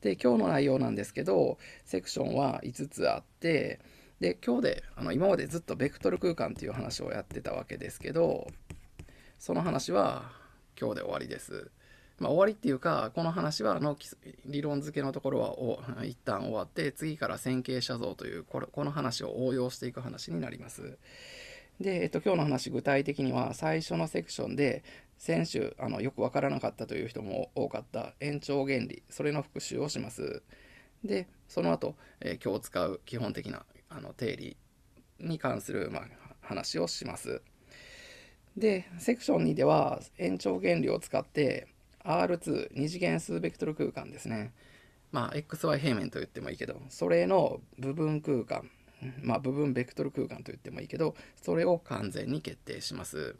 で今日の内容なんですけどセクションは5つあってで今日であの今までずっとベクトル空間っていう話をやってたわけですけどその話は今日で終わりです。まあ、終わりっていうかこの話はの理論付けのところはお一旦終わって次から線形写像というこの話を応用していく話になります。で、えっと、今日の話具体的には最初のセクションで先週あのよく分からなかったという人も多かった延長原理それの復習をしますでその後、えー、今日使う基本的なあの定理に関する、まあ、話をしますでセクション2では延長原理を使って R2 二次元数ベクトル空間ですねまあ XY 平面と言ってもいいけどそれの部分空間まあ部分ベクトル空間と言ってもいいけどそれを完全に決定します。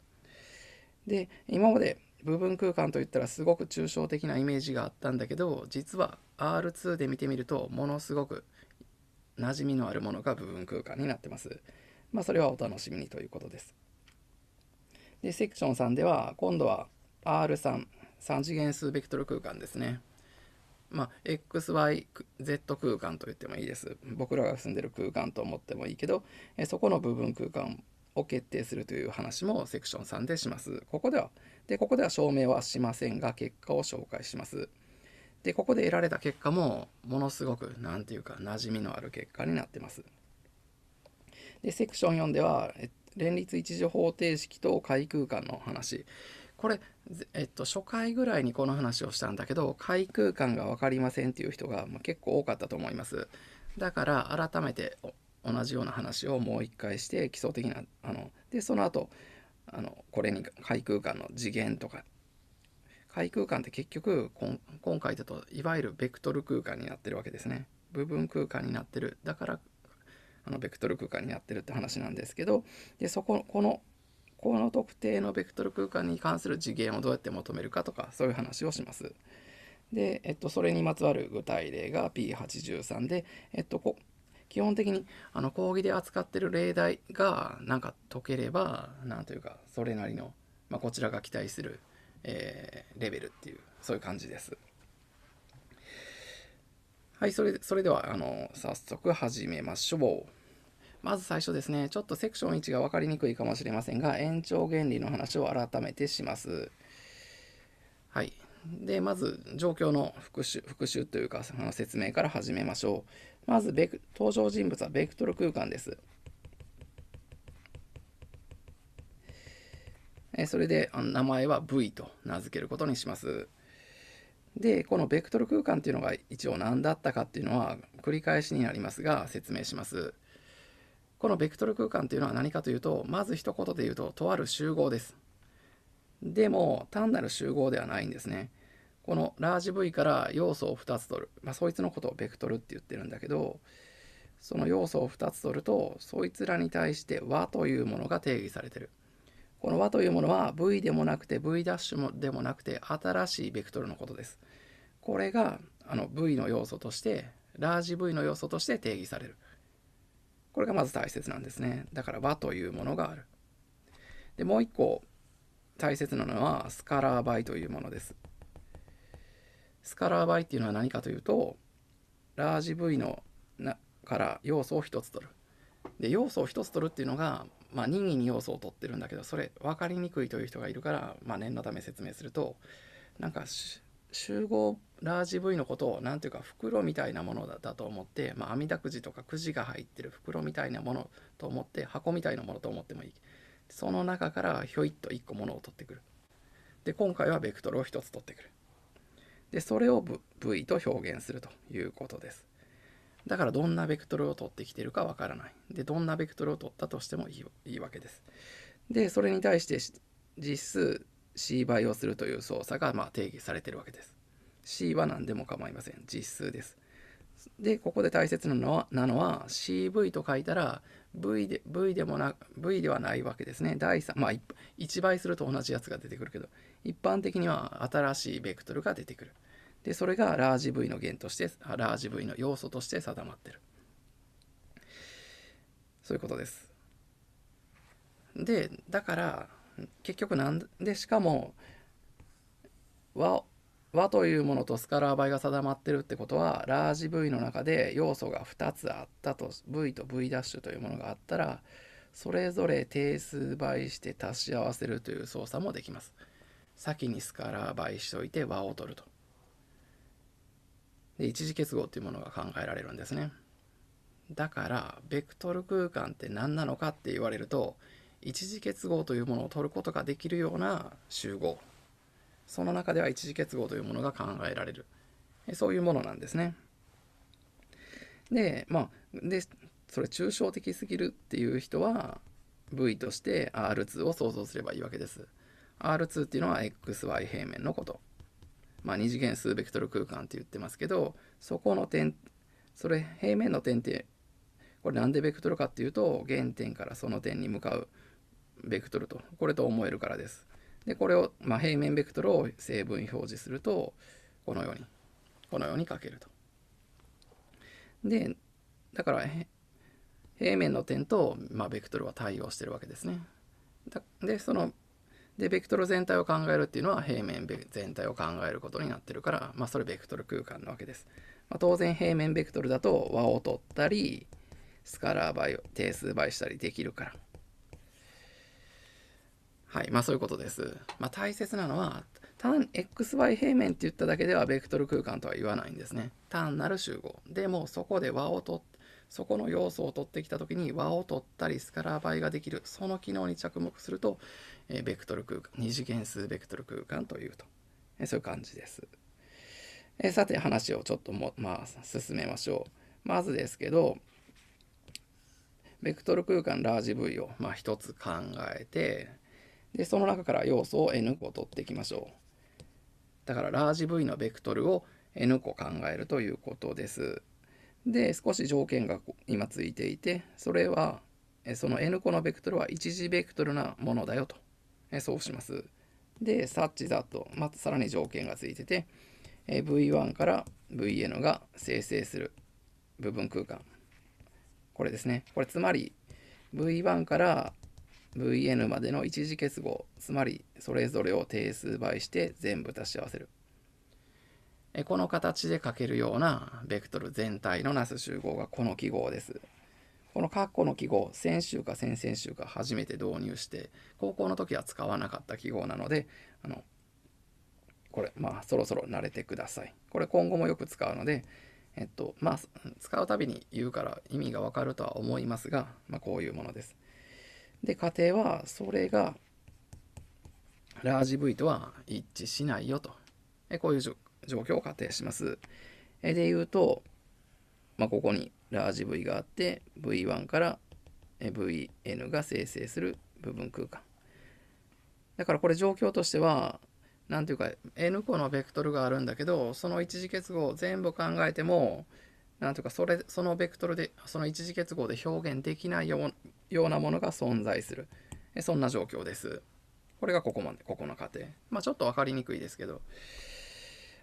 で今まで部分空間といったらすごく抽象的なイメージがあったんだけど実は R2 で見てみるとものすごく馴染みのあるものが部分空間になってます。まあ、それはお楽しみにということです。でセクション3では今度は R3 3次元数ベクトル空間ですね。まあ、XYZ 空間と言ってもいいです。僕らが住んでる空間と思ってもいいけど、えそこの部分空間を決定するという話もセクション3でします。ここでは、で、ここでは証明はしませんが、結果を紹介します。で、ここで得られた結果も、ものすごく、何て言うか、馴染みのある結果になってます。で、セクション4では、連立一次方程式と回空間の話。これ、えっと、初回ぐらいにこの話をしたんだけど、回空間が分かりませんっていう人が、ま結構多かったと思います。だから、改めて同じような話をもう一回して基礎的なあのでその後あのこれに海空間の次元とか海空間って結局今回だといわゆるベクトル空間になってるわけですね部分空間になってるだからあのベクトル空間になってるって話なんですけどでそここのこの特定のベクトル空間に関する次元をどうやって求めるかとかそういう話をします。で、えっと、それにまつわる具体例が P83 で、えっと、こ基本的にあの講義で扱ってる例題がなんか解ければなんというかそれなりの、まあ、こちらが期待する、えー、レベルっていうそういう感じです。はいそれそれではあの早速始めましょう。まず最初ですねちょっとセクション1が分かりにくいかもしれませんが延長原理の話を改めてします。はい、でまず状況の復習復習というかその説明から始めましょう。まずベク、登場人物はベクトル空間です。えそれであの名前は V と名付けることにします。で、このベクトル空間っていうのが一応何だったかっていうのは繰り返しになりますが説明します。このベクトル空間っていうのは何かというと、まず一言で言うと、とある集合です。でも、単なる集合ではないんですね。このラージ V から要素を2つ取る、まあ、そいつのことをベクトルって言ってるんだけどその要素を2つ取るとそいつらに対して和というものが定義されてるこの和というものは V でもなくて V' でもなくて新しいベクトルのことですこれがあの V の要素としてラージ V の要素として定義されるこれがまず大切なんですねだから和というものがあるでもう一個大切なのはスカラー倍というものですスカラー倍っていうのは何かというとラージ V のなから要素を1つ取る。で要素を1つ取るっていうのが、まあ、任意に要素を取ってるんだけどそれ分かりにくいという人がいるから、まあ、念のため説明するとなんか集合ラージ V のことを何ていうか袋みたいなものだだと思って、まあ、網だくじとかくじが入ってる袋みたいなものと思って箱みたいなものと思ってもいいその中からひょいっと1個ものを取ってくるで今回はベクトルを1つ取ってくるでそれを V と表現するということですだからどんなベクトルを取ってきてるかわからないでどんなベクトルを取ったとしてもいいいいわけですでそれに対して実数 C 倍をするという操作がまあ定義されてるわけです C は何でも構いません実数ですでここで大切なのはなのは CV と書いたら V で v でもな V ではないわけですね。第3まあ 1, 1倍すると同じやつが出てくるけど一般的には新しいベクトルが出てくる。で、それがラージ V の源として、ラージ V の要素として定まってる。そういうことです。で、だから、結局なんで、しかも、和和というものとスカラー倍が定まってるってことはラージ V の中で要素が2つあったと V と V' というものがあったらそれぞれ定数倍して足し合わせるという操作もできます。先にスカラー倍しておいて和を取ると。で一次結合っていうものが考えられるんですね。だからベクトル空間って何なのかって言われると一次結合というものを取ることができるような集合その中では一次結合というものが考えられるそういうものなんですね。でまあでそれ抽象的すぎるっていう人は V として R2 を想像すればいいわけです。R2 っていうのは XY 平面のこと。まあ、二次元数ベクトル空間って言ってますけど、そこの点、それ平面の点って、これなんでベクトルかっていうと、原点からその点に向かうベクトルと、これと思えるからです。で、これを、まあ、平面ベクトルを成分表示すると、このように、このように書けると。で、だから、平面の点と、まあ、ベクトルは対応してるわけですね。で、そのでベクトル全体を考えるっていうのは平面全体を考えることになってるから、まあ、それベクトル空間なわけです。まあ、当然平面ベクトルだと和を取ったりスカラー倍を定数倍したりできるから。はい、まあそういうことです。まあ、大切なのは単 xy 平面って言っただけではベクトル空間とは言わないんですね。単なる集合。でもそこで和を取ってそこの要素を取ってきた時に和を取ったりスカラー倍ができるその機能に着目するとえベクトル空間二次元数ベクトル空間というと、えそういう感じです。えさて話をちょっとも、まあ、進めましょう。まずですけどベクトル空間ラージ V を、まあ、1つ考えてでその中から要素を N 個取っていきましょう。だからラージ V のベクトルを N 個考えるということです。で少し条件が今ついていてそれはその N 個のベクトルは一次ベクトルなものだよとえそうします。で、サッチザと、またさらに条件がついてて、え V1 から VN が生成する部分空間。これですね。これつまり V1 から VN までの一次結合、つまりそれぞれを定数倍して全部足し合わせる。えこの形で書けるようなベクトル全体のなす集合がこの記号です。この括弧の記号先週か先々週か初めて導入して高校の時は使わなかった記号なのであのこれまあそろそろ慣れてくださいこれ今後もよく使うのでえっとまあ使うたびに言うから意味がわかるとは思いますが、まあ、こういうものですで仮定はそれがラージ V とは一致しないよとえこういう状況を仮定しますえで言うと、まあ、ここにラージ V があって V1 から VN が生成する部分空間だからこれ状況としては何ていうか N 個のベクトルがあるんだけどその一次結合を全部考えても何ていうかそれそのベクトルでその一次結合で表現できないようなものが存在するそんな状況です。これがここまで、ここの過程。まあちょっと分かりにくいですけど。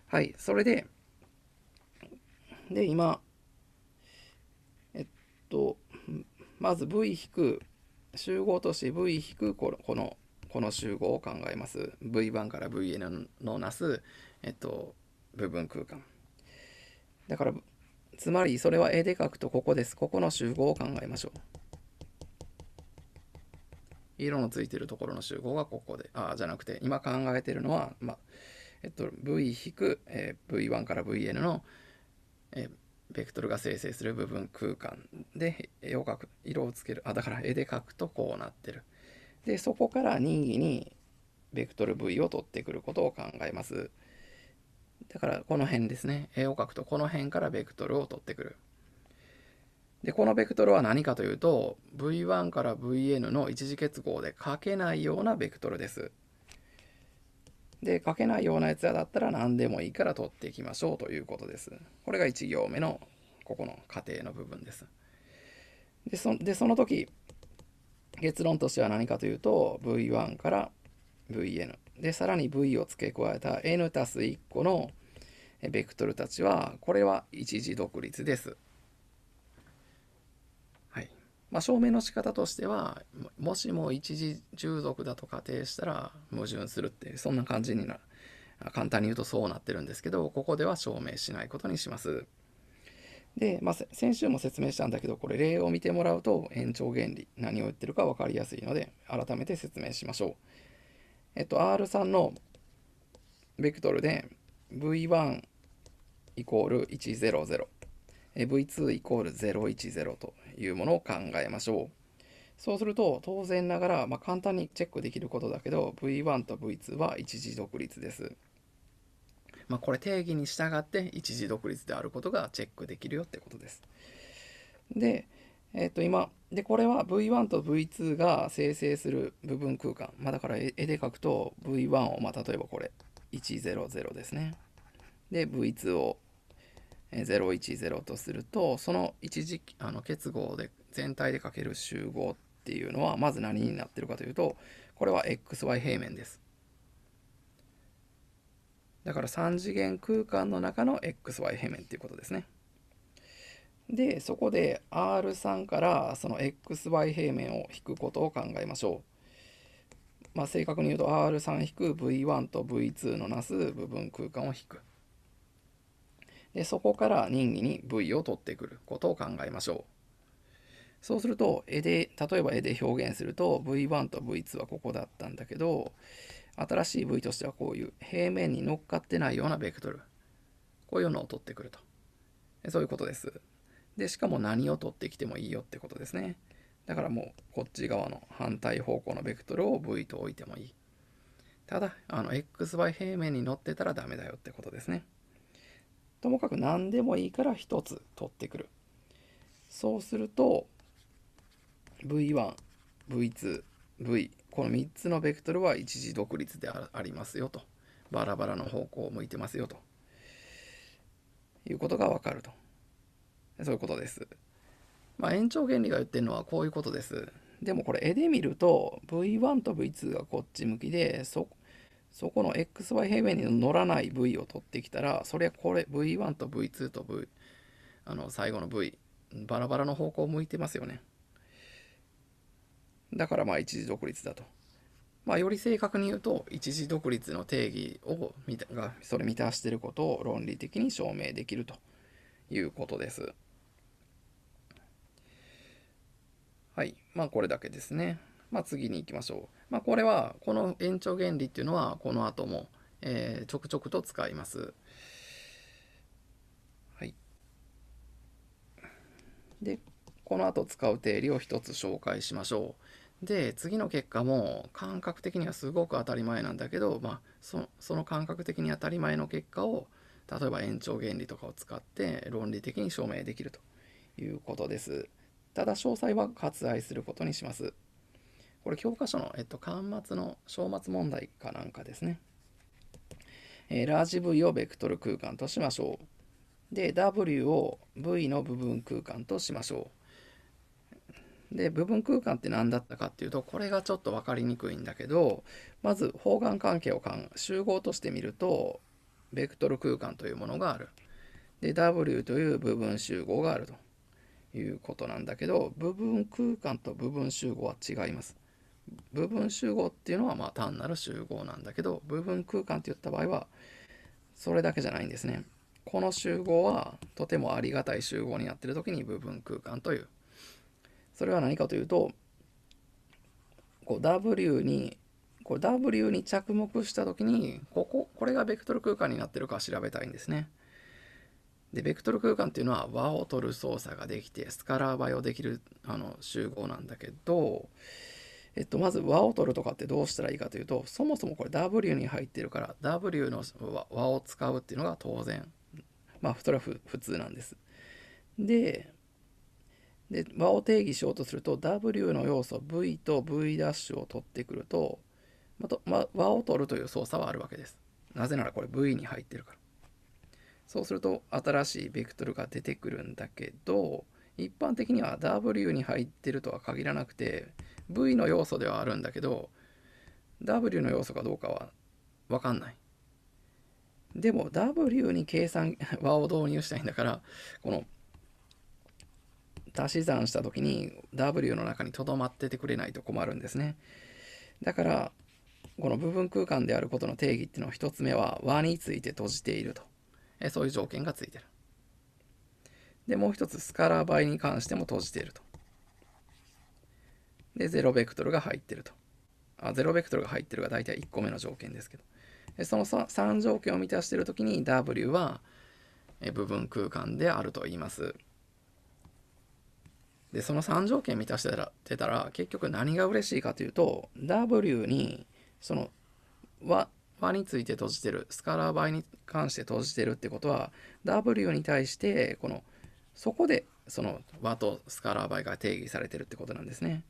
はい、それで、で、今、と、まず V 引く集合都市 V 引この、この、この集合を考えます。V1 から Vn のなす、えっと、部分空間。だから、つまりそれは絵で書くとここです。ここの集合を考えましょう。色のついてるところの集合がここで、ああ、じゃなくて、今考えてるのは、まあ、えっと、V 引く、えー、V1 から Vn の、えーベクトルが生成する部分空間で絵を描く色をつけるあだから絵で描くとこうなってるでそこから任意にベクトル V を取ってくることを考えますだからこの辺ですね絵を描くとこの辺からベクトルを取ってくるでこのベクトルは何かというと V1 から Vn の一次結合で書けないようなベクトルですで、書けないようなやつらだったら何でもいいから取っていきましょうということです。これが1行目のここの過程の部分です。で、そでその時、結論としては何かというと、V1 から VN。で、さらに V を付け加えた N たす1個のベクトルたちは、これは一時独立です。まあ、証明の仕方としてはもしも一時従属だと仮定したら矛盾するっていうそんな感じになる簡単に言うとそうなってるんですけどここでは証明しないことにします。で、まあ、先週も説明したんだけどこれ例を見てもらうと延長原理何を言ってるか分かりやすいので改めて説明しましょう。えっと R3 のベクトルで V1 イコール100 V2 イコール010というものを考えましょう。そうすると、当然ながら、まあ、簡単にチェックできることだけど、V1 と V2 は一時独立です。まあ、これ定義に従って一時独立であることがチェックできるよってことです。で、えっ、と今、で、これは V1 と V2 が生成する部分空間。まあ、だから絵で描くと V1 を、まあ、例えばこれ、100ですね。で、V2 を010とするとその一時あの結合で全体でかける集合っていうのはまず何になってるかというとこれは xy 平面ですだから3次元空間の中の xy 平面っていうことですねでそこで R3 からその xy 平面を引くことを考えましょうまあ正確に言うと R3-V1 と V2 のなす部分空間を引くでそこから任意に部位を取ってくることを考えましょう。そうすると、絵で、例えば絵で表現すると、V1 と V2 はここだったんだけど、新しい V としてはこういう平面に乗っかってないようなベクトル。こういうのを取ってくると。そういうことです。で、しかも何を取ってきてもいいよってことですね。だからもう、こっち側の反対方向のベクトルを V と置いてもいい。ただ、あの、XY 平面に乗ってたらダメだよってことですね。ともかく何でもいいから1つ取ってくる。そうすると、V1、V2、V、この3つのベクトルは一時独立でありますよと。バラバラの方向を向いてますよと。いうことがわかると。そういうことです。まあ、延長原理が言ってるのはこういうことです。でもこれ絵で見ると V1 と V2 がこっち向きでそそこの XY 平面に乗らない V を取ってきたら、それはこれ V1 と V2 と V、あの、最後の V、バラバラの方向を向いてますよね。だからまあ一時独立だと。まあより正確に言うと、一時独立の定義をが、それ満たしていることを論理的に証明できるということです。はい。まあこれだけですね。まあ、次に行きましょう。まあ、これは、この延長原理っていうのは、この後も、えー、ちょくちょくと使います。はい。で、この後使う定理を一つ紹介しましょう。で、次の結果も感覚的にはすごく当たり前なんだけど、まあ、そその感覚的に当たり前の結果を、例えば延長原理とかを使って論理的に証明できるということです。ただ詳細は割愛することにします。これ教科書の、えっと、端末の正末問題かなんかですね。えー、ラージ V をベクトル空間としましょう。で、W を V の部分空間としましょう。で、部分空間って何だったかっていうと、これがちょっと分かりにくいんだけど、まず方眼関係を集合としてみると、ベクトル空間というものがある。で、W という部分集合があるということなんだけど、部分空間と部分集合は違います。部分集合っていうのはまあ単なる集合なんだけど部分空間って言った場合はそれだけじゃないんですね。この集合はとてもありがたい集合になってる時に部分空間という。それは何かというとこう W にこう W に着目した時にこここれがベクトル空間になってるか調べたいんですね。でベクトル空間っていうのは和を取る操作ができてスカラー倍をできるあの集合なんだけどえっと、まず和を取るとかってどうしたらいいかというと、そもそもこれ W に入ってるから、W の和を使うっていうのが当然、まあ、それは普通なんです。で、で和を定義しようとすると W の要素 V と V' を取ってくると、まとま、和を取るという操作はあるわけです。なぜならこれ V に入ってるから。そうすると新しいベクトルが出てくるんだけど一般的には W に入ってるとは限らなくて V の要素ではあるんだけど W の要素かどうかは分かんない。でも W に計算 和を導入したいんだからこの足し算した時に W の中にとどまっててくれないと困るんですね。だからこの部分空間であることの定義っていうのは1つ目は和について閉じているとえそういう条件がついてる。でもう一つスカラー倍に関しても閉じていると。で、0ベクトルが入ってると。あ、0ベクトルが入ってるが大体1個目の条件ですけど。その 3, 3条件を満たしているときに W は部分空間であると言います。で、その3条件満たしてたらてたら結局何が嬉しいかというと W にその和和について閉じてるスカラー倍に関して閉じてるってことは W に対してこのそこでその和とスカラー倍が定義されてるってことなんですね。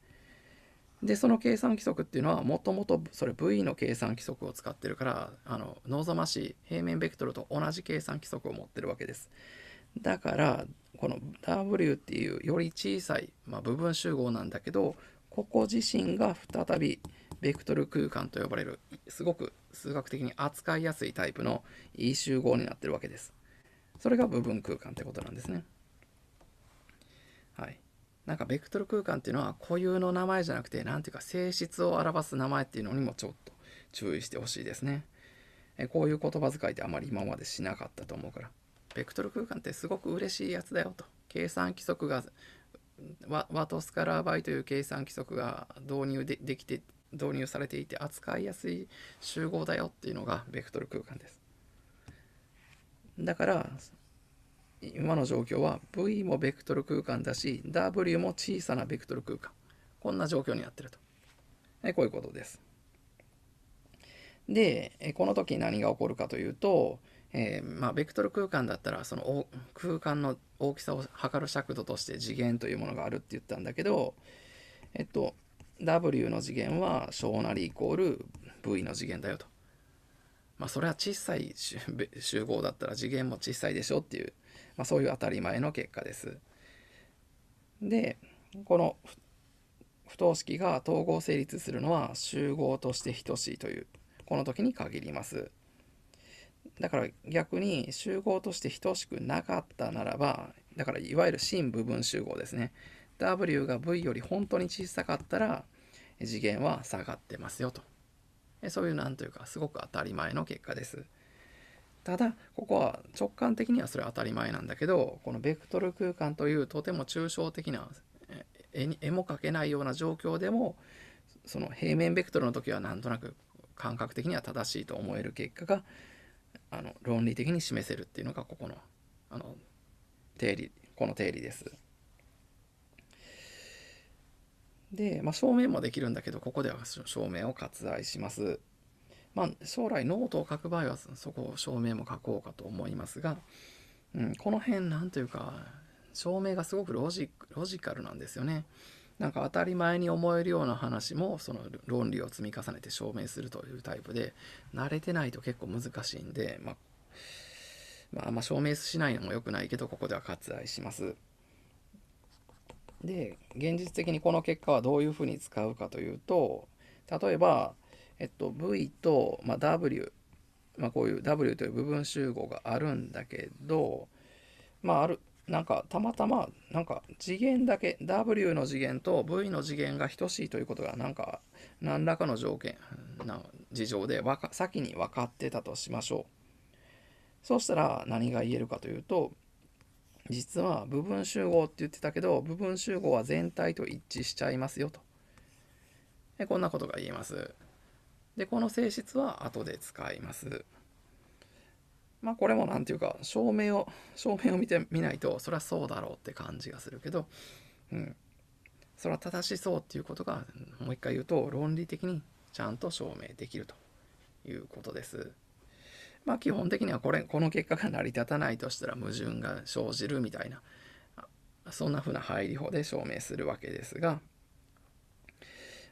でその計算規則っていうのはもともとそれ V の計算規則を使ってるからあの望ましい平面ベクトルと同じ計算規則を持ってるわけです。だからこの W っていうより小さい、まあ、部分集合なんだけどここ自身が再びベクトル空間と呼ばれるすごく数学的に扱いやすいタイプの E 集合になってるわけです。それが部分空間ってことなんですね。はい。なんかベクトル空間っていうのは固有の名前じゃなくて何ていうか性質を表す名前っていうのにもちょっと注意してほしいですねえこういう言葉遣いってあまり今までしなかったと思うからベクトル空間ってすごく嬉しいやつだよと計算規則がワトスカラーバイという計算規則が導入でできて導入されていて扱いやすい集合だよっていうのがベクトル空間ですだから今の状況は V もベクトル空間だし W も小さなベクトル空間こんな状況になってると、えこういうことですで、えこの時何が起こるかというと、えー、まあ、ベクトル空間だったらその空間の大きさを測る尺度として次元というものがあるって言ったんだけどえっと W の次元は小なりイコール V の次元だよと。まあそれは小さい集合だったら次元も小さいでしょっていうまあ、そういう当たり前の結果です。でこの不等式が統合成立するのは集合として等しいというこの時に限ります。だから逆に集合として等しくなかったならばだからいわゆる真部分集合ですね W が V より本当に小さかったら次元は下がってますよとそういうなんというかすごく当たり前の結果です。ただここは直感的にはそれは当たり前なんだけどこのベクトル空間というとても抽象的な絵に絵も描けないような状況でもその平面ベクトルの時はなんとなく感覚的には正しいと思える結果があの論理的に示せるっていうのがここのあの定理この定理です。で、まあ、証明もできるんだけどここでは証明を割愛します。まあ、将来ノートを書く場合はそこを証明も書こうかと思いますが、うん、この辺なんというか証明がすごくロジロジカルなんですよね。なんか当たり前に思えるような話もその論理を積み重ねて証明するというタイプで慣れてないと結構難しいんで、まあ、まあ、まあ証明しないのも良くないけどここでは割愛します。で現実的にこの結果はどういうふうに使うかというと例えばえっと、V と、まあ、W、まあ、こういう W という部分集合があるんだけど、まあ、ある、なんかたまたま、なんか次元だけ、W の次元と V の次元が等しいということが、なんか、何らかの条件、な事情でわか、先に分かってたとしましょう。そうしたら何が言えるかというと、実は部分集合って言ってたけど、部分集合は全体と一致しちゃいますよと。こんなことが言えます。で、この性質は後で使います。まあこれも何て言うか、証明を、証明を見てみないと、それはそうだろうって感じがするけど、うん。それは正しそうっていうことが、もう一回言うと、論理的にちゃんと証明できるということです。まあ基本的にはこれ、この結果が成り立たないとしたら矛盾が生じるみたいな、そんな風な配り法で証明するわけですが、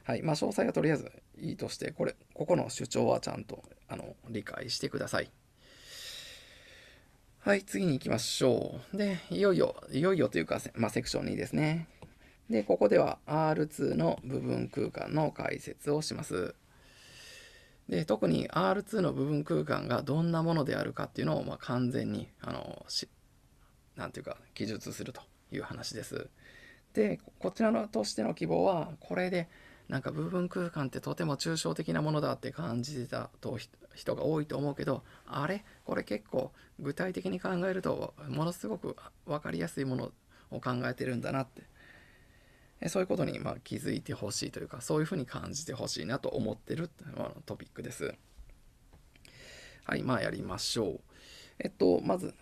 はい。まあ詳細はとりあえずいいとして、これ、ここの主張はちゃんと、あの、理解してください。はい、次に行きましょう。で、いよいよ、いよいよというか、まあ、セクション2ですね。で、ここでは R2 の部分空間の解説をします。で、特に R2 の部分空間がどんなものであるかっていうのを、まあ、完全に、あの、し、なんていうか、記述するという話です。で、こちらのとしての希望は、これで、なんか部分空間ってとても抽象的なものだって感じてたと人が多いと思うけどあれこれ結構具体的に考えるとものすごく分かりやすいものを考えてるんだなってそういうことにま気づいてほしいというかそういうふうに感じてほしいなと思ってるトピックです。はいまあやりましょう。えっとまず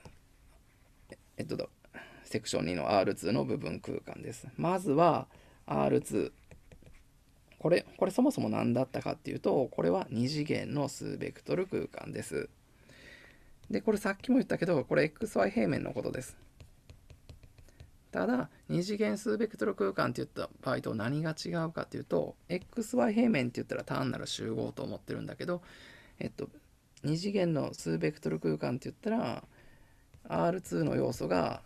えっとセクション2の R2 の部分空間です。まずは R2 これ、これそもそも何だったかっていうと、これは2次元の数ベクトル空間です。で、これさっきも言ったけど、これ XY 平面のことです。ただ、2次元数ベクトル空間って言った場合と何が違うかっていうと、XY 平面って言ったら単なる集合と思ってるんだけど、えっと、2次元の数ベクトル空間って言ったら、R2 の要素が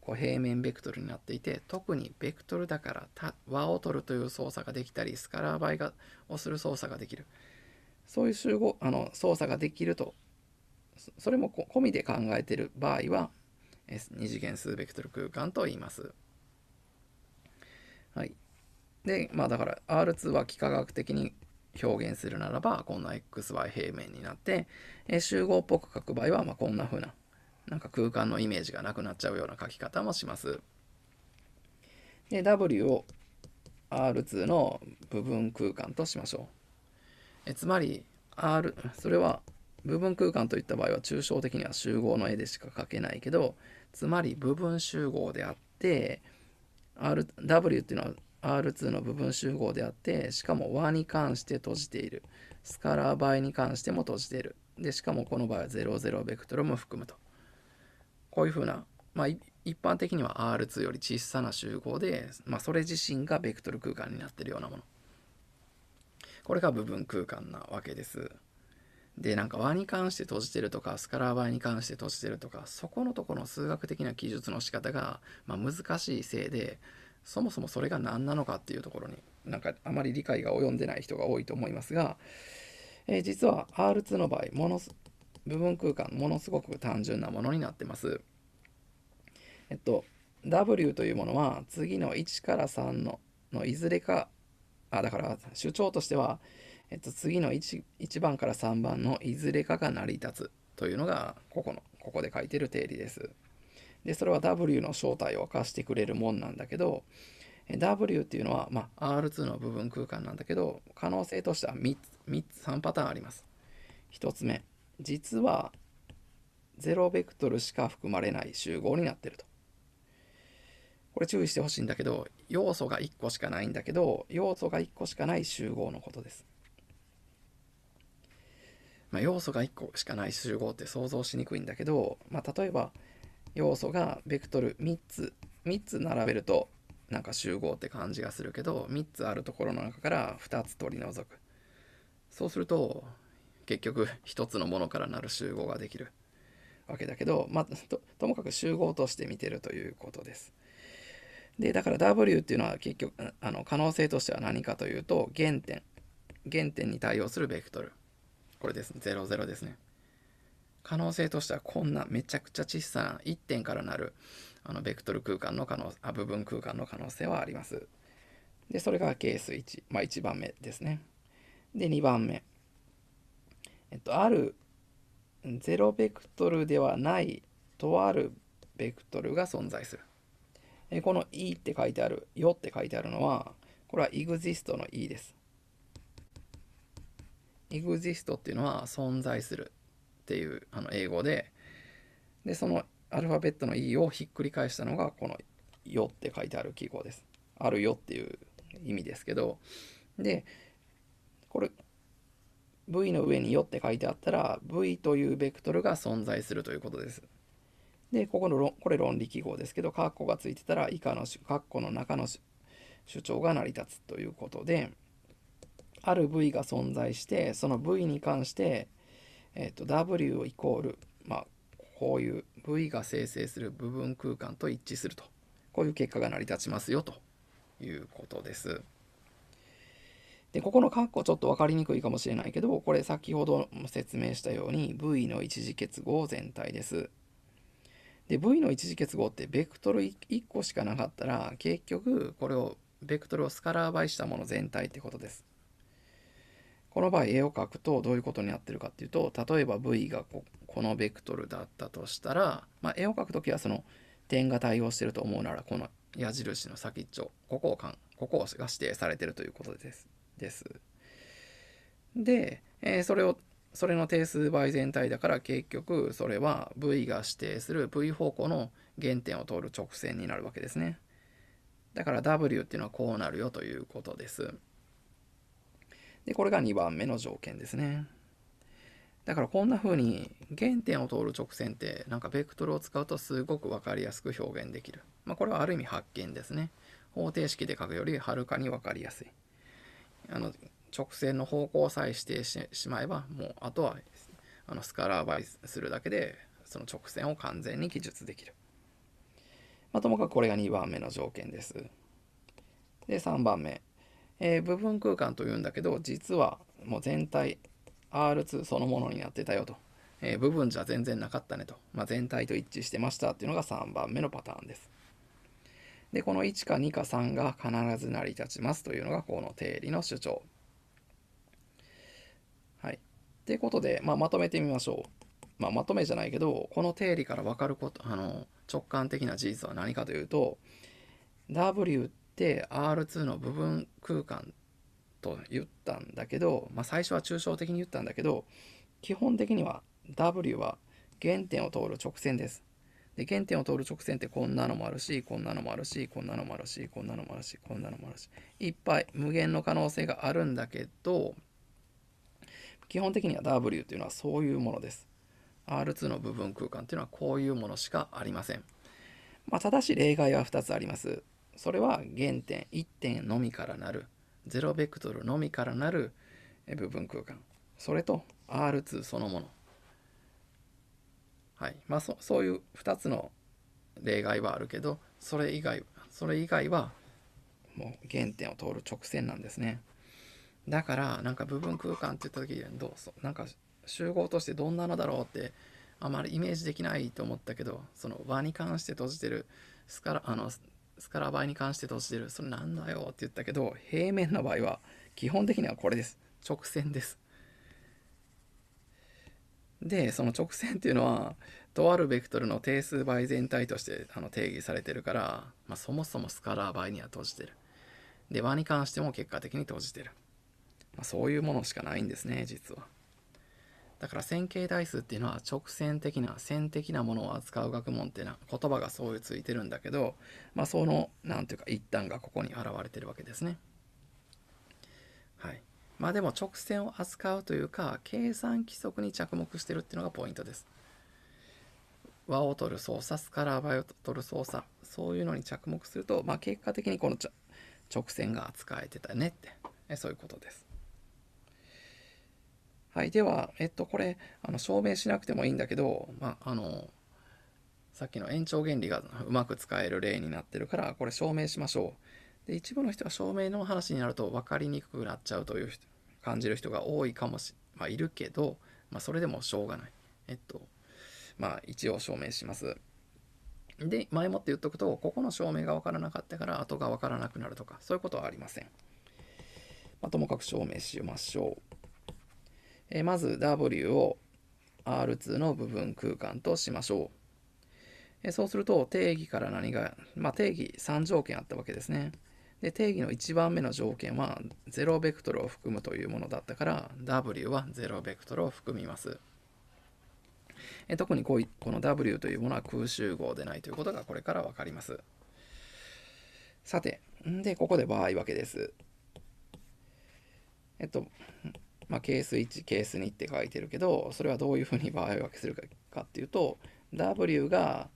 こう平面ベクトルになっていて特にベクトルだから和を取るという操作ができたりスカラー倍がをする操作ができるそういう集合あの操作ができるとそれも込みで考えている場合は2次元数ベクトル空間と言います。はい、でまあだから R2 は幾何学的に表現するならばこんな XY 平面になって集合っぽく書く場合はまこんな風ななんか空間のイメージがなくなっちゃうような書き方もします。で、W を R2 の部分空間としましょう。えつまり、R、それは部分空間といった場合は抽象的には集合の絵でしか描けないけど、つまり部分集合であって、R、W っていうのは R2 の部分集合であって、しかも和に関して閉じている。スカラー倍に関しても閉じている。で、しかもこの場合は00ベクトルも含むと。こういうふうな、まあ、一般的には R2 より小さな集合で、まあ、それ自身がベクトル空間になってるようなもの。これが部分空間なわけです。で、なんか和に関して閉じてるとか、スカラー場に関して閉じてるとか、そこのとこの数学的な記述の仕方が、まあ、難しいせいで、そもそもそれが何なのかっていうところになんかあまり理解が及んでない人が多いと思いますが、えー、実は R2 の場合もの部分空間ものすごく単純なものになってます。えっと W というものは次の1から3ののいずれかあだから主張としては、えっと、次の 1, 1番から3番のいずれかが成り立つというのがここのここで書いてる定理です。でそれは W の正体を明かしてくれるもんなんだけど W っていうのは、まあ、R2 の部分空間なんだけど可能性としては 3, 3, 3パターンあります。1つ目実はロベクトルしか含まれない集合になってると。これ注意してほしいんだけど、要素が1個しかないんだけど、要素が1個しかない集合のことです。まあ、要素が1個しかない集合って想像しにくいんだけど、まあ、例えば要素がベクトル3つ、3つ並べるとなんか集合って感じがするけど、3つあるところの中から2つ取り除く。そうすると、結局一つのものからなる集合ができるわけだけど、まあ、とともかく集合として見てるということです。でだから W っていうのは結局あの可能性としては何かというと原点原点に対応するベクトルこれです00ですね可能性としてはこんなめちゃくちゃ小さな1点からなるあのベクトル空間の可能あ部分空間の可能性はありますでそれがケース1、まあ、1番目ですねで2番目えっと、あるゼロベクトルではないとあるベクトルが存在する。えこの E って書いてある、よって書いてあるのは、これは exist の E です。exist っていうのは存在するっていうあの英語で、で、そのアルファベットの E をひっくり返したのがこのよって書いてある記号です。あるよっていう意味ですけど、で、これ v の上によって書いてあったら v というベクトルが存在するということです。で、ここのこれ論理記号ですけど、カッコがついてたら以下のカッコの中の主張が成り立つということで、ある v が存在して、その v に関して、えっ、と、w をイコール、まあ、こういう v が生成する部分空間と一致すると、こういう結果が成り立ちますよということです。で、ここの括弧ちょっと分かりにくいかもしれないけど、これ先ほども説明したように V の一次結合全体です。で、V の一次結合ってベクトル1個しかなかったら、結局これを、ベクトルをスカラー倍したもの全体ってことです。この場合絵を描くとどういうことになってるかっていうと、例えば V がここのベクトルだったとしたら、まあ、絵を描くときはその点が対応してると思うなら、この矢印の先っちょ、ここをかん、ここが指定されてるということです。です。で、えー、それをそれの定数倍全体だから結局それは v が指定する v 方向の原点を通る直線になるわけですね。だから w っていうのはこうなるよということです。で、これが2番目の条件ですね。だからこんな風に原点を通る直線ってなんかベクトルを使うとすごく分かりやすく表現できる。まあ、これはある意味発見ですね。方程式で書くよりはるかに分かりやすい。あの直線の方向さえ指定してしまえばもうあとはあのスカラー倍するだけでその直線を完全に記述できる、まあ、ともかくこれが2番目の条件ですで3番目、えー、部分空間というんだけど実はもう全体 R2 そのものになってたよと、えー、部分じゃ全然なかったねと、まあ、全体と一致してましたっていうのが3番目のパターンですで、この1か2か3が必ず成り立ちますというのがこの定理の主張。はい。ということで、まあ、まとめてみましょう。まあ、まとめじゃないけど、この定理から分かること、あの、直感的な事実は何かというと、W って R2 の部分空間と言ったんだけど、まあ、最初は抽象的に言ったんだけど、基本的には W は原点を通る直線です。で、原点を通る直線ってこんなのもあるし、こんなのもあるし、こんなのもあるし、こんなのもあるし、こんなのもあるし、いっぱい無限の可能性があるんだけど、基本的には W というのはそういうものです。R2 の部分空間というのはこういうものしかありません。まあ、ただし例外は2つあります。それは原点1点のみからなる、0ベクトルのみからなる部分空間。それと R2 そのもの。はいまあ、そそういう2つの例外はあるけどそれ以外それ以外はもう原点を通る直線なんですねだからなんか部分空間って言った時どうそなんか集合としてどんなのだろうってあまりイメージできないと思ったけどその輪に関して閉じてるスカラあのスカラ場に関して閉じてるそれなんだよって言ったけど平面の場合は基本的にはこれです直線ですでその直線っていうのはとあるベクトルの定数倍全体としてあの定義されてるから、まあ、そもそもスカラー倍には閉じてる。で和に関しても結果的に閉じてる。まあ、そういうものしかないんですね実は。だから線形代数っていうのは直線的な線的なものを扱う学問っていうのは言葉がそういうついてるんだけど、まあ、その何ていうか一端がここに現れてるわけですね。はい。まあでも直線を扱うというか計算規則に着目してるっていうのがポイントです。和を取る操作スカラーバイを取る操作そういうのに着目すると、まあ、結果的にこの直線が扱えてたねってえそういうことです。はい、では、えっと、これあの証明しなくてもいいんだけど、まあ、あのさっきの延長原理がうまく使える例になってるからこれ証明しましょう。で一部の人は証明の話になると分かりにくくなっちゃうという感じる人が多いかもし、まあ、いるけど、まあ、それでもしょうがない。えっと、まあ一応証明します。で、前もって言っとくと、ここの証明が分からなかったから後が分からなくなるとか、そういうことはありません。まあ、ともかく証明しましょう。えまず W を R2 の部分空間としましょう。えそうすると定義から何が、まあ、定義3条件あったわけですね。で定義の1番目の条件は0ベクトルを含むというものだったから W は0ベクトルを含みます。え特にこうこの W というものは空集合でないということがこれから分かります。さて、で、ここで場合分けです。えっと、まあ、ケース1、ケース2って書いてるけど、それはどういうふうに場合分けするかっていうと、W が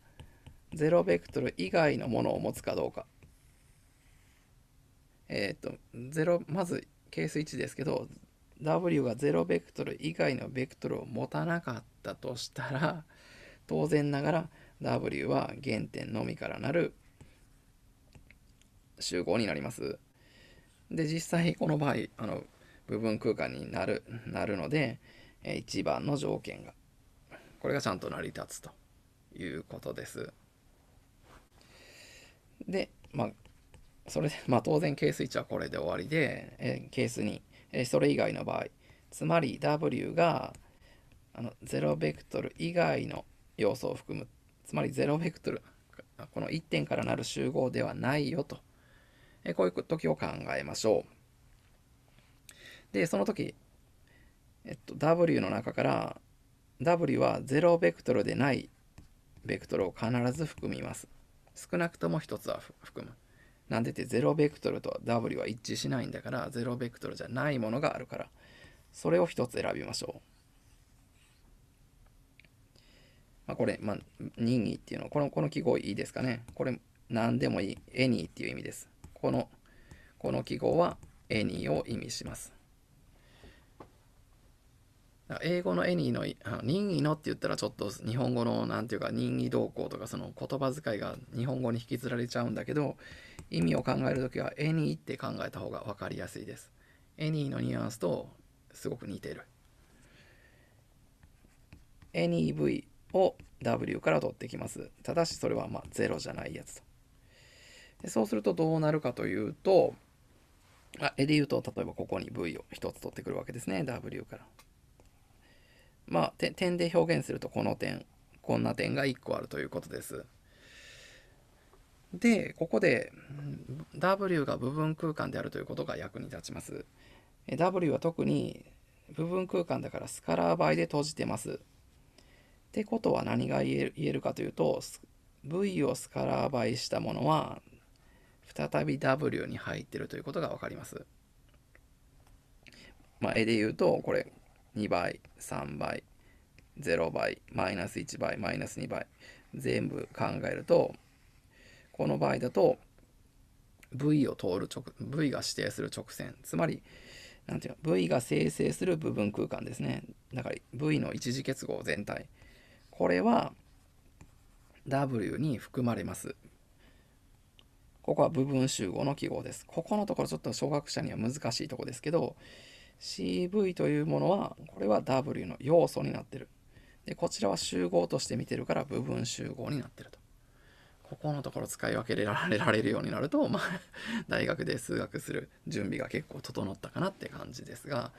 0ベクトル以外のものを持つかどうかえっ、ー、と、ロ、まずケース1ですけど、W が0ベクトル以外のベクトルを持たなかったとしたら、当然ながら W は原点のみからなる集合になります。で、実際この場合、あの、部分空間になる、なるので、1番の条件が、これがちゃんと成り立つということです。で、まあ、それで、まあ、当然係数1はこれで終わりで、えー、係数2、えー、それ以外の場合、つまり W があの0ベクトル以外の要素を含む、つまり0ベクトル、この1点からなる集合ではないよと、えー、こういう時を考えましょう。で、その時、えっと、W の中から W は0ベクトルでないベクトルを必ず含みます。少なくとも1つは含む。なんでって0ベクトルと W は一致しないんだから0ベクトルじゃないものがあるからそれを一つ選びましょう。まあ、これ、まあ、任意っていうのはこのこの記号いいですかねこれ何でもいい any っていう意味です。このこの記号は any を意味します。英語のエニーのあの任意のって言ったらちょっと日本語の何て言うか任意動向とかその言葉遣いが日本語に引きずられちゃうんだけど意味を考える時はエニーって考えた方が分かりやすいです。エニーのニュアンスとすごく似てる。エニー V を W から取ってきます。ただしそれはまあ0じゃないやつと。でそうするとどうなるかというと、あ、絵で言うと例えばここに V を1つ取ってくるわけですね。W から。まあ、点で表現するとこの点こんな点が1個あるということです。でここで W が部分空間であるということが役に立ちます。W は特に部分空間だからスカラー倍で閉じてます。ってことは何が言えるかというと V をスカラー倍したものは再び W に入ってるということが分かります。まあ、絵で言うとこれ2倍、3倍、0倍、マイナス1倍、マイナス2倍、全部考えると、この場合だと、V を通る直、V が指定する直線、つまり、なんていうの、V が生成する部分空間ですね。だから V の一次結合全体。これは W に含まれます。ここは部分集合の記号です。ここのところちょっと小学者には難しいとこですけど、CV というものは、これは W の要素になってる。で、こちらは集合として見てるから部分集合になってると。ここのところ使い分けられられるようになると、まあ、大学で数学する準備が結構整ったかなって感じですが、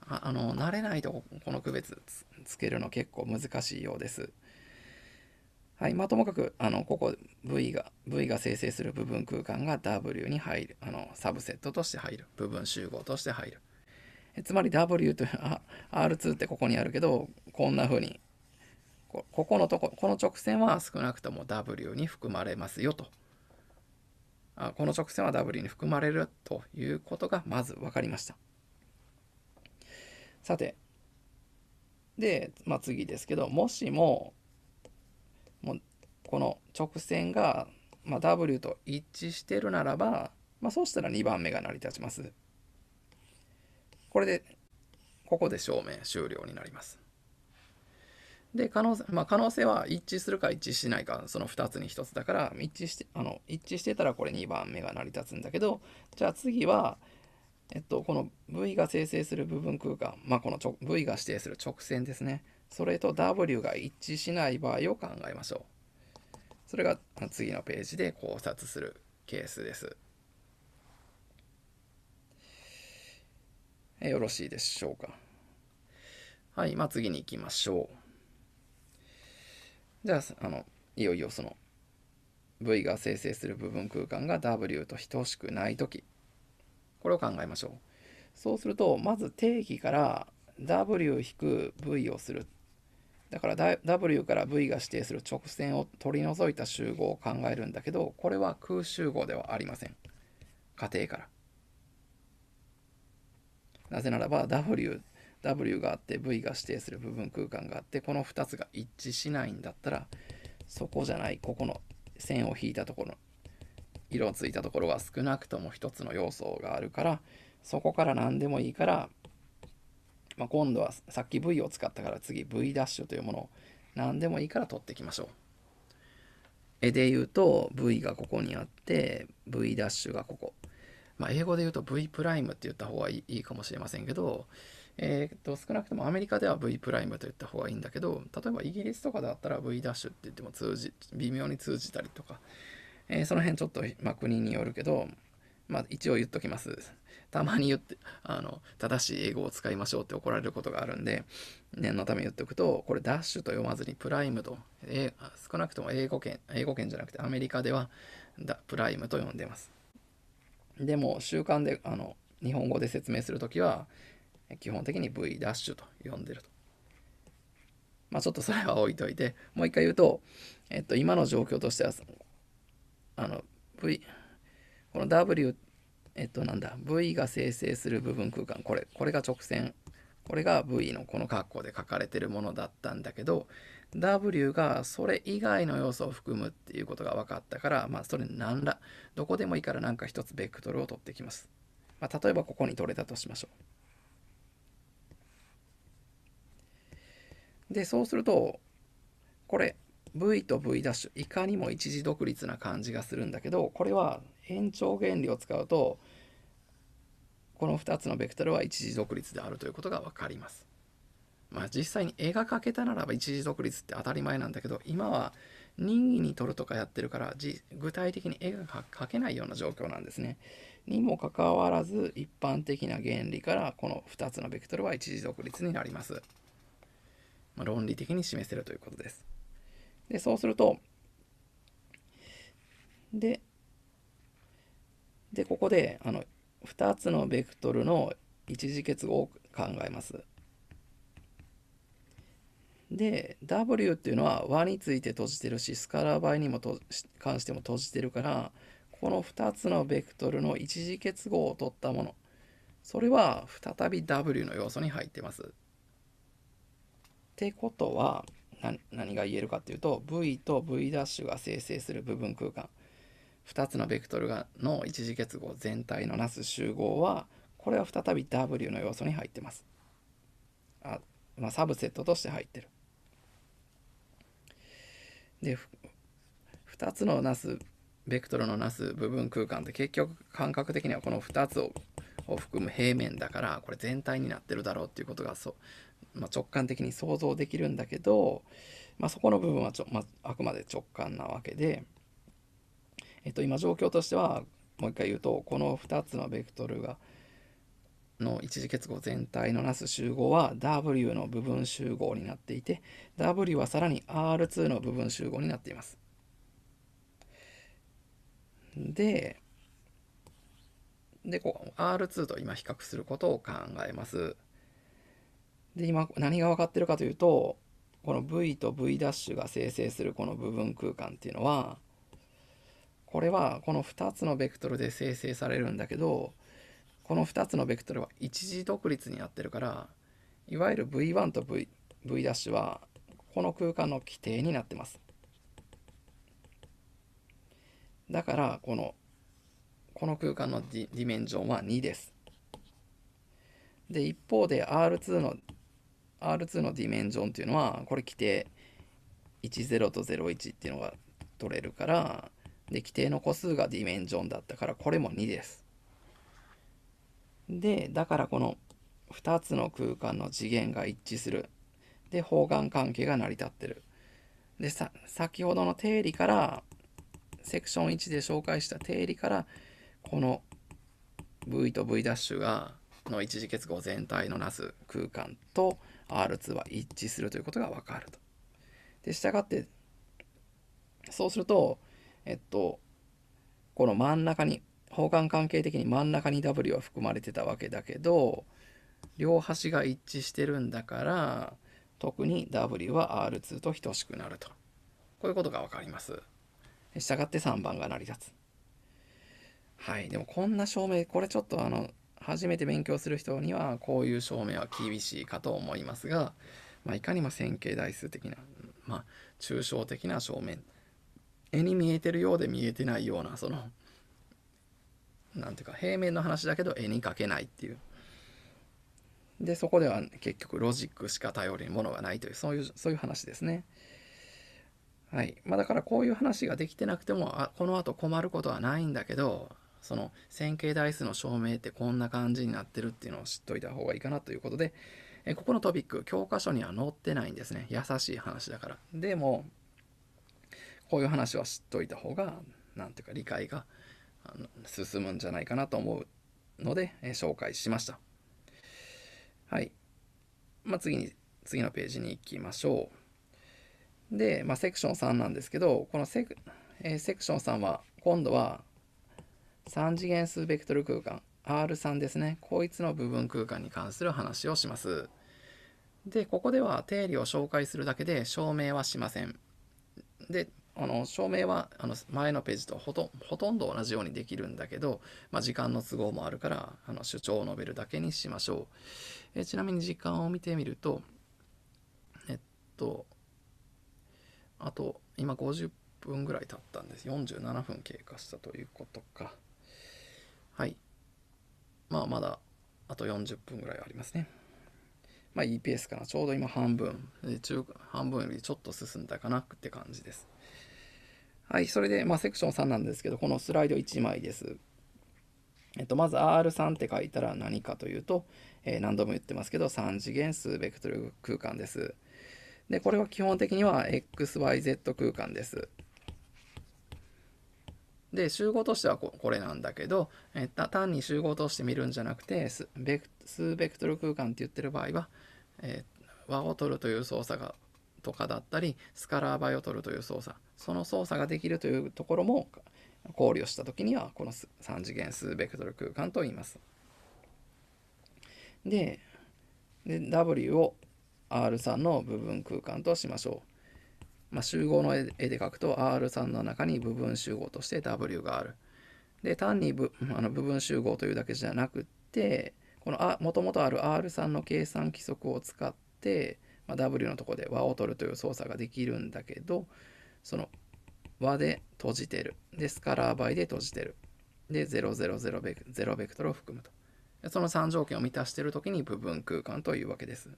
ああの、慣れないとこの区別つけるの結構難しいようです。はい、まあ、ともかく、あの、ここ V が、V が生成する部分空間が W に入る、あの、サブセットとして入る、部分集合として入る。つまり W と R2 ってここにあるけどこんな風にここのとここの直線は少なくとも W に含まれますよとあこの直線は W に含まれるということがまず分かりましたさてで、まあ、次ですけどもしももこの直線が、まあ、W と一致してるならば、まあ、そうしたら2番目が成り立ちます。これで、ここで証明終了になります。で、可能性、まあ、可能性は一致するか一致しないか、その2つに1つだから、一致して、あの、一致してたらこれ2番目が成り立つんだけど、じゃあ次は、えっと、この V が生成する部分空間、まあ、この V が指定する直線ですね。それと W が一致しない場合を考えましょう。それが次のページで考察するケースです。えー、よろしいでしょうか。はい、まあ、次に行きましょう。じゃあ、あの、いよいよその、V が生成する部分空間が W と等しくない時。これを考えましょう。そうすると、まず定義から W-V をする。だから W から V が指定する直線を取り除いた集合を考えるんだけど、これは空集合ではありません。仮定から。なぜならば W W があって V が指定する部分空間があってこの2つが一致しないんだったらそこじゃないここの線を引いたところ色をついたところが少なくとも1つの要素があるからそこから何でもいいから、まあ、今度はさっき V を使ったから次 V' というものを何でもいいから取っていきましょう。絵で言うと V がここにあって V' がここまあ、英語で言うと V プライムって言った方がいいかもしれませんけど、えー、っと少なくともアメリカでは V プライムと言った方がいいんだけど例えばイギリスとかだったら V ダッシュって言っても通じ微妙に通じたりとか、えー、その辺ちょっと、まあ、国によるけど、まあ、一応言っときますたまに言ってあの正しい英語を使いましょうって怒られることがあるんで念のため言っておくとこれダッシュと読まずにプライムと、えー、少なくとも英語圏英語圏じゃなくてアメリカではプライムと呼んでますでも習慣であの日本語で説明するときは基本的に V ダッシュと呼んでると。まあちょっとそれは置いといて、もう一回言うと、えっと、今の状況としては、あの V、この W、えっとなんだ、V が生成する部分空間、これ、これが直線、これが V のこの括弧で書かれてるものだったんだけど、W がそれ以外の要素を含むっていうことが分かったから、まあ、それ何らどこでもいいから何か一つベクトルを取ってきます、まあ、例えばここに取れたとしましょうでそうするとこれ V と V' いかにも一時独立な感じがするんだけどこれは延長原理を使うとこの2つのベクトルは一時独立であるということが分かります。まあ、実際に絵が描けたならば一時独立って当たり前なんだけど今は任意に撮るとかやってるから具体的に絵が描けないような状況なんですね。にもかかわらず一般的な原理からこの2つのベクトルは一時独立になります。まあ、論理的に示せるということです。でそうするとででここであの2つのベクトルの一時結合を考えます。で W っていうのは和について閉じてるしスカラー倍にも関しても閉じてるからこの2つのベクトルの一次結合を取ったものそれは再び W の要素に入ってます。ってことは何が言えるかっていうと V と V' が生成する部分空間2つのベクトルがの一次結合全体のなす集合はこれは再び W の要素に入ってます。あまあ、サブセットとして入ってる。で2つのなすベクトルのなす部分空間って結局感覚的にはこの2つを含む平面だからこれ全体になってるだろうっていうことがそう、まあ、直感的に想像できるんだけど、まあ、そこの部分はちょ、まあ、あくまで直感なわけで、えっと、今状況としてはもう一回言うとこの2つのベクトルがの一次結合全体のなす集合は W の部分集合になっていて W はさらに R2 の部分集合になっています。で、でこう R2 と今比較することを考えます。で今何が分かってるかというとこの V と V' が生成するこの部分空間っていうのはこれはこの2つのベクトルで生成されるんだけどこの2つのベクトルは一時独立になってるからいわゆる V1 と V, v' はこの空間の規定になってます。だからこのこの空間のディディメンジョンは2です。で一方で R2 の R2 のディメンジョンっていうのはこれ規定10と01っていうのが取れるからで規定の個数がディメンジョンだったからこれも2です。でだからこの2つの空間の次元が一致するで方眼関係が成り立ってるでさ先ほどの定理からセクション1で紹介した定理からこの V と V' がの一次結合全体のなす空間と R2 は一致するということが分かると。でしたがってそうするとえっとこの真ん中に方管関係的に真ん中に W は含まれてたわけだけど両端が一致してるんだから特に W は R2 と等しくなるとこういうことが分かります。したがって3番が成り立つ。はいでもこんな証明これちょっとあの初めて勉強する人にはこういう証明は厳しいかと思いますが、まあ、いかにも線形代数的な、まあ、抽象的な証明絵に見えてるようで見えてないようなそのんていうか平面の話だけど絵に描けないっていう。でそこでは結局ロジックしか頼りにものがないというそういうそういう話ですね。はいまあ、だからこういう話ができてなくてもあこのあと困ることはないんだけどその線形代数の証明ってこんな感じになってるっていうのを知っといた方がいいかなということでえここのトピック教科書には載ってないんですね優しい話だから。でもこういう話は知っといた方が何ていうか理解が進むんじゃないかなと思うので、え紹介しました。はい。まあ、次に、次のページに行きましょう。で、まあ、セクション3なんですけど、このセク,、えー、セクション3は、今度は3次元数ベクトル空間、R3 ですね。こいつの部分空間に関する話をします。で、ここでは定理を紹介するだけで証明はしません。で、あの証明はあの前のページとほとんど同じようにできるんだけど、まあ、時間の都合もあるからあの主張を述べるだけにしましょう、えちなみに時間を見てみるとえっとあと今50分ぐらい経ったんです47分経過したということかはいまあまだあと40分ぐらいありますねまあ、EPS かなちょうど今半分中半分よりちょっと進んだかなって感じですはい、それで、まあ、セクション3なんですけど、このスライド1枚です。えっと、まず R3 って書いたら何かというと、えー、何度も言ってますけど、3次元数ベクトル空間です。で、これは基本的には XYZ 空間です。で、集合としてはここれなんだけど、えー、単に集合として見るんじゃなくて、数ベクトル空間って言ってる場合は、えー、和を取るという操作がとかだったり、スカラー倍を取るという操作。その操作ができるというところも考慮した時にはこの3次元数ベクトル空間と言います。でで W を R3 の部分空間としましょう。まあ、集合の絵で描くと R3 の中に部分集合として W がある。で単に部あの部分集合というだけじゃなくてこのもともとある R3 の計算規則を使って、まあ、W のとこで和を取るという操作ができるんだけどその和で閉じてる。で、スカラー倍で閉じてる。で、000ベク0ベクトルを含むと。その3条件を満たしているときに部分空間というわけです。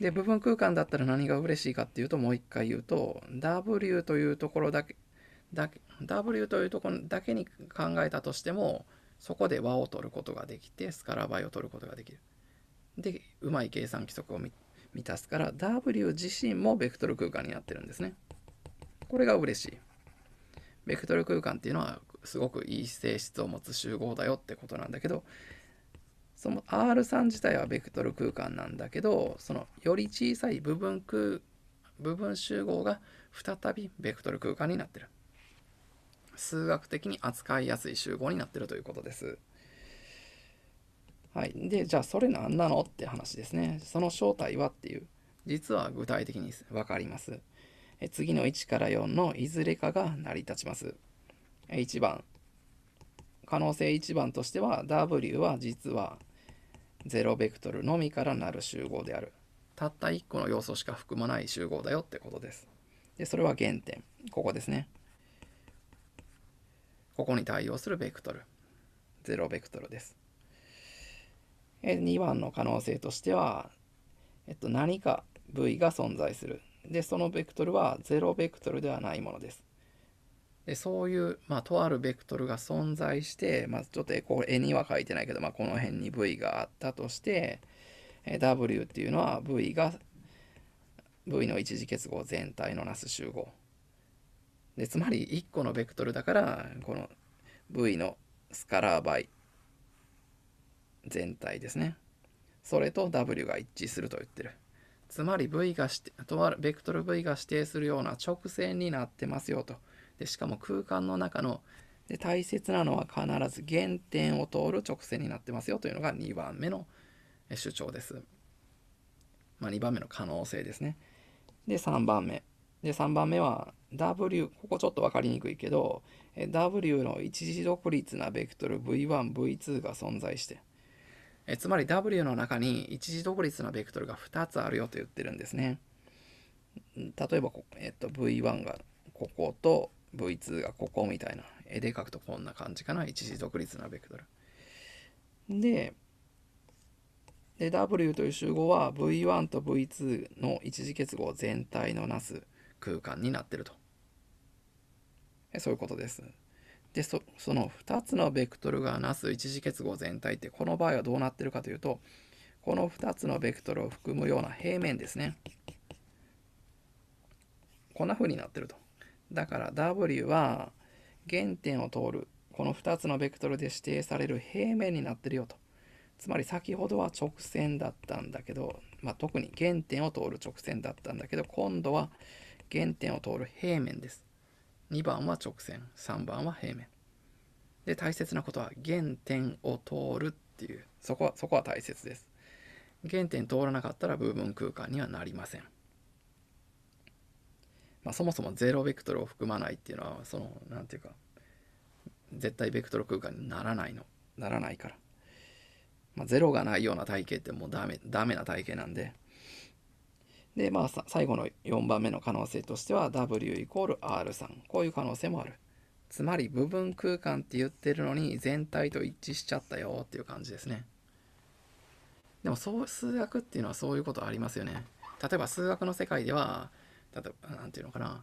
で、部分空間だったら何が嬉しいかっていうと、もう一回言うと、W というところだけ、だけ W というところだけに考えたとしても、そこで和を取ることができて、スカラー倍を取ることができる。で、うまい計算規則を満たすから、W 自身もベクトル空間になってるんですね。これが嬉しい。ベクトル空間っていうのはすごくいい性質を持つ集合だよってことなんだけどその R3 自体はベクトル空間なんだけどそのより小さい部分空部分集合が再びベクトル空間になってる数学的に扱いやすい集合になってるということですはいでじゃあそれ何なのって話ですねその正体はっていう実は具体的に分かります次の1から4のいずれかが成り立ちます。1番可能性1番としては W は実は0ベクトルのみからなる集合である。たった1個の要素しか含まない集合だよってことです。で、それは原点。ここですね。ここに対応するベクトル。0ベクトルです。2番の可能性としては、えっと、何か V が存在する。でそのベクトルは0ベクトルではないものです。でそういう、まあ、とあるベクトルが存在して、まあ、ちょっとこう絵には書いてないけど、まあ、この辺に v があったとして、え w っていうのは v が v の一次結合全体のなす集合。でつまり1個のベクトルだからこの v のスカラー倍全体ですね。それと w が一致すると言ってる。つまり V がして、とあるベクトル V が指定するような直線になってますよと。でしかも空間の中ので大切なのは必ず原点を通る直線になってますよというのが2番目の主張です。まあ、2番目の可能性ですね。で3番目。で3番目は W ここちょっと分かりにくいけど W の一時独立なベクトル V1V2 が存在してえつまり W の中に一次独立なベクトルが2つあるよと言ってるんですね。例えばこ、えっと、V1 がここと V2 がここみたいな絵で描くとこんな感じかな一次独立なベクトル。でで W という集合は V1 と V2 の一次結合全体のなす空間になってると。そういうことです。でその2つのベクトルがなす一次結合全体ってこの場合はどうなってるかというとこの2つのベクトルを含むような平面ですねこんな風になってるとだから W は原点を通るこの2つのベクトルで指定される平面になってるよとつまり先ほどは直線だったんだけど、まあ、特に原点を通る直線だったんだけど今度は原点を通る平面です2番は直線3番は平面で大切なことは原点を通るっていうそこはそこは大切です原点通らなかったら部分空間にはなりません、まあ、そもそもゼロベクトルを含まないっていうのはその何て言うか絶対ベクトル空間にならないのならないから、まあ、ゼロがないような体型ってもうダメダメな体型なんでで、まあ、最後の4番目の可能性としては W イコール R3 こういう可能性もあるつまり部分空間って言ってるのに全体と一致しちゃったよっていう感じですねでもそう数学っていうのはそういうことありますよね例えば数学の世界では例えば何て言うのかな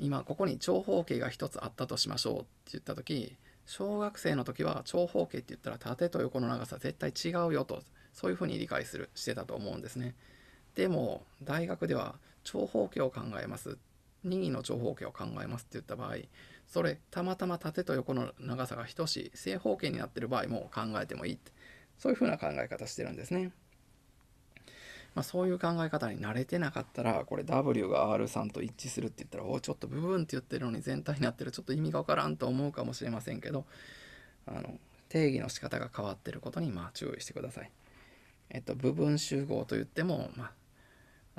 今ここに長方形が一つあったとしましょうって言った時小学生の時は長方形って言ったら縦と横の長さ絶対違うよとそういうふうに理解するしてたと思うんですね。でも大学では長方形を考えます任意の長方形を考えますって言った場合それたまたま縦と横の長さが等しい正方形になってる場合も考えてもいいってそういうふうな考え方してるんですね。まあ、そういう考え方に慣れてなかったらこれ W が R さんと一致するって言ったらおちょっと部分って言ってるのに全体になってるちょっと意味がわからんと思うかもしれませんけどあの定義の仕方が変わってることにまあ注意してください。えっと、部分集合といっても、まあ、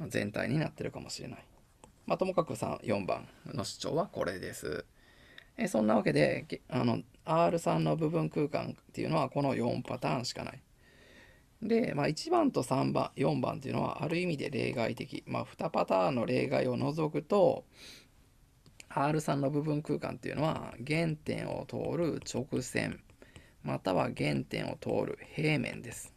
全体になってるかもしれない。まあ、ともかく4番の主張はこれです。えそんなわけであの R3 の部分空間っていうのはこの4パターンしかない。で、まあ、1番と3番4番っていうのはある意味で例外的、まあ、2パターンの例外を除くと R3 の部分空間っていうのは原点を通る直線または原点を通る平面です。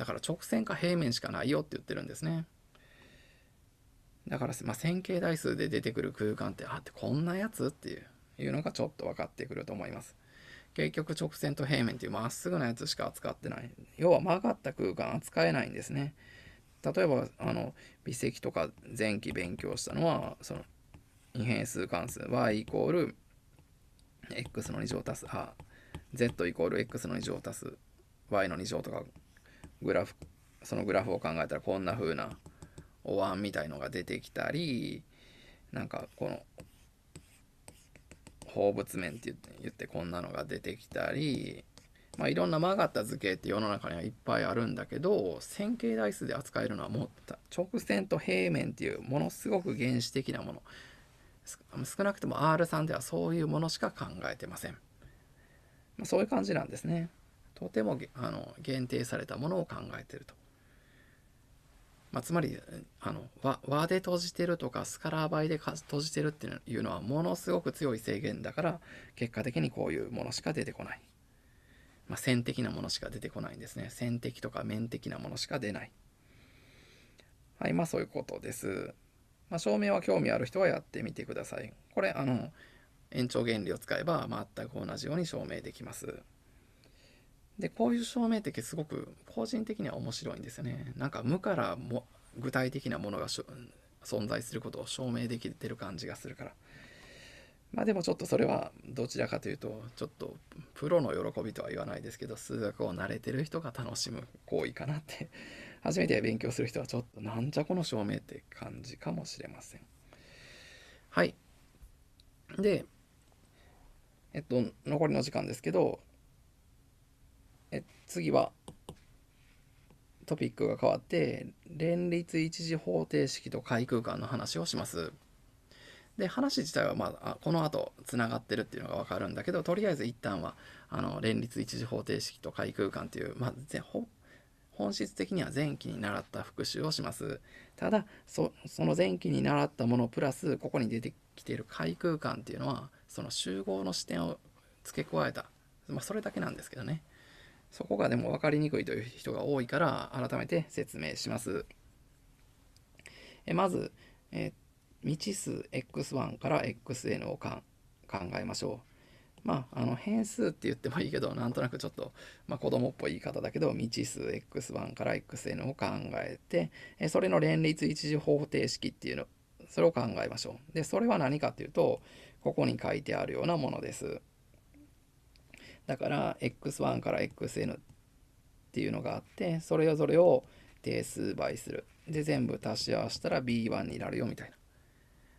だから直線か平面しかないよって言ってるんですね。だから、まあ、線形代数で出てくる空間ってあってこんなやつっていういうのがちょっと分かってくると思います。結局直線と平面っていうまっすぐなやつしか扱ってない要は曲がった空間扱えないんですね。例えばあの微積とか前期勉強したのはその二変数関数 y イコール x の2乗足すあ z イコール x の2乗足す y の2乗とかグラフそのグラフを考えたらこんな風なお椀みたいのが出てきたりなんかこの放物面って言ってこんなのが出てきたり、まあ、いろんな曲がった図形って世の中にはいっぱいあるんだけど線形代数で扱えるのはもう直線と平面っていうものすごく原始的なもの少なくとも R さんではそういうものしか考えてません、まそういう感じなんですね。とてもあの限定されたものを考えてると。まあ、つまりあの和和で閉じてるとかスカラー倍で閉じてるっていうのはものすごく強い制限だから結果的にこういうものしか出てこない。まあ、線的なものしか出てこないんですね。線的とか面的なものしか出ない。はい、まあそういうことです。まあ、照明は興味ある人はやってみてください。これ、あの、延長原理を使えば全く同じように証明できます。でこういう証明ってすごく個人的には面白いんですよね。なんか無からも具体的なものが存在することを証明できてる感じがするから。まあでもちょっとそれはどちらかというとちょっとプロの喜びとは言わないですけど数学を慣れてる人が楽しむ行為かなって初めて勉強する人はちょっとなんじゃこの証明って感じかもしれません。はい。で、えっと、残りの時間ですけど、次はトピックが変わって連立一次方程式と回空間の話をします。で話自体はまあこの後つながってるっていうのが分かるんだけどとりあえず一旦はあの連立一次方程式と回空間っていう、まあ、本質的には前期に習った復習をします。ただその前期に習ったものプラスここに出てきている回空間っていうのはその集合の視点を付け加えた、まあ、それだけなんですけどね。そこがでも分かりにくいという人が多いから改めて説明します。えまず、え未知数 x1 から xn を考えましょう。まあ、あの変数って言ってもいいけどなんとなくちょっと、まあ、子供っぽい言い方だけど未知数 x1 から xn を考えてえそれの連立一次方程式っていうのそれを考えましょう。でそれは何かっていうとここに書いてあるようなものです。だから x1 から xn っていうのがあってそれぞれを定数倍するで全部足し合わせたら b1 になるよみたいな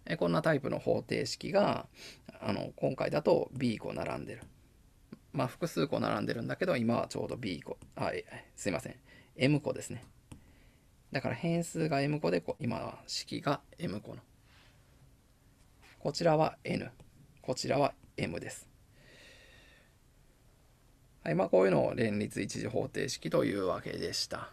えこんなタイプの方程式があの今回だと b 個並んでるまあ複数個並んでるんだけど今はちょうど b 個い、すいません m 個ですねだから変数が m 個で今は式が m 個のこちらは n こちらは m ですはいまあ、こういうのを連立一次方程式というわけでした。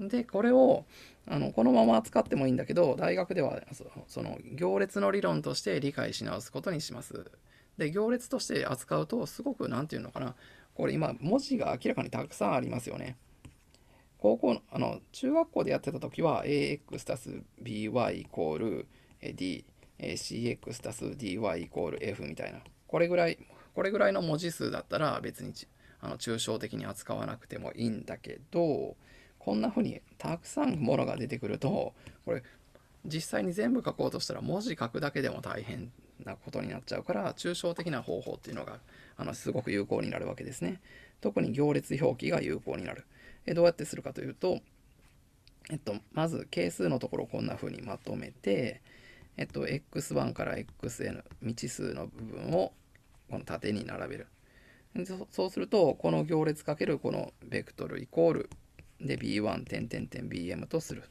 でこれをあのこのまま扱ってもいいんだけど大学ではその行列の理論として理解し直すことにします。で行列として扱うとすごく何て言うのかなこれ今文字が明らかにたくさんありますよね。高校あの中学校でやってた時は ax たす by イコール dcx たす dy イコール f みたいなこれぐらいこれぐらいの文字数だったら別にあの抽象的に扱わなくてもいいんだけどこんな風にたくさんものが出てくるとこれ実際に全部書こうとしたら文字書くだけでも大変なことになっちゃうから抽象的な方法っていうのがあのすごく有効になるわけですね。特に行列表記が有効になる。えどうやってするかというと、えっと、まず係数のところをこんな風にまとめて、えっと、x1 から xn 未知数の部分をこの縦に並べる。そうすると、この行列かけるこのベクトルイコールで B1 点点点 BM とする。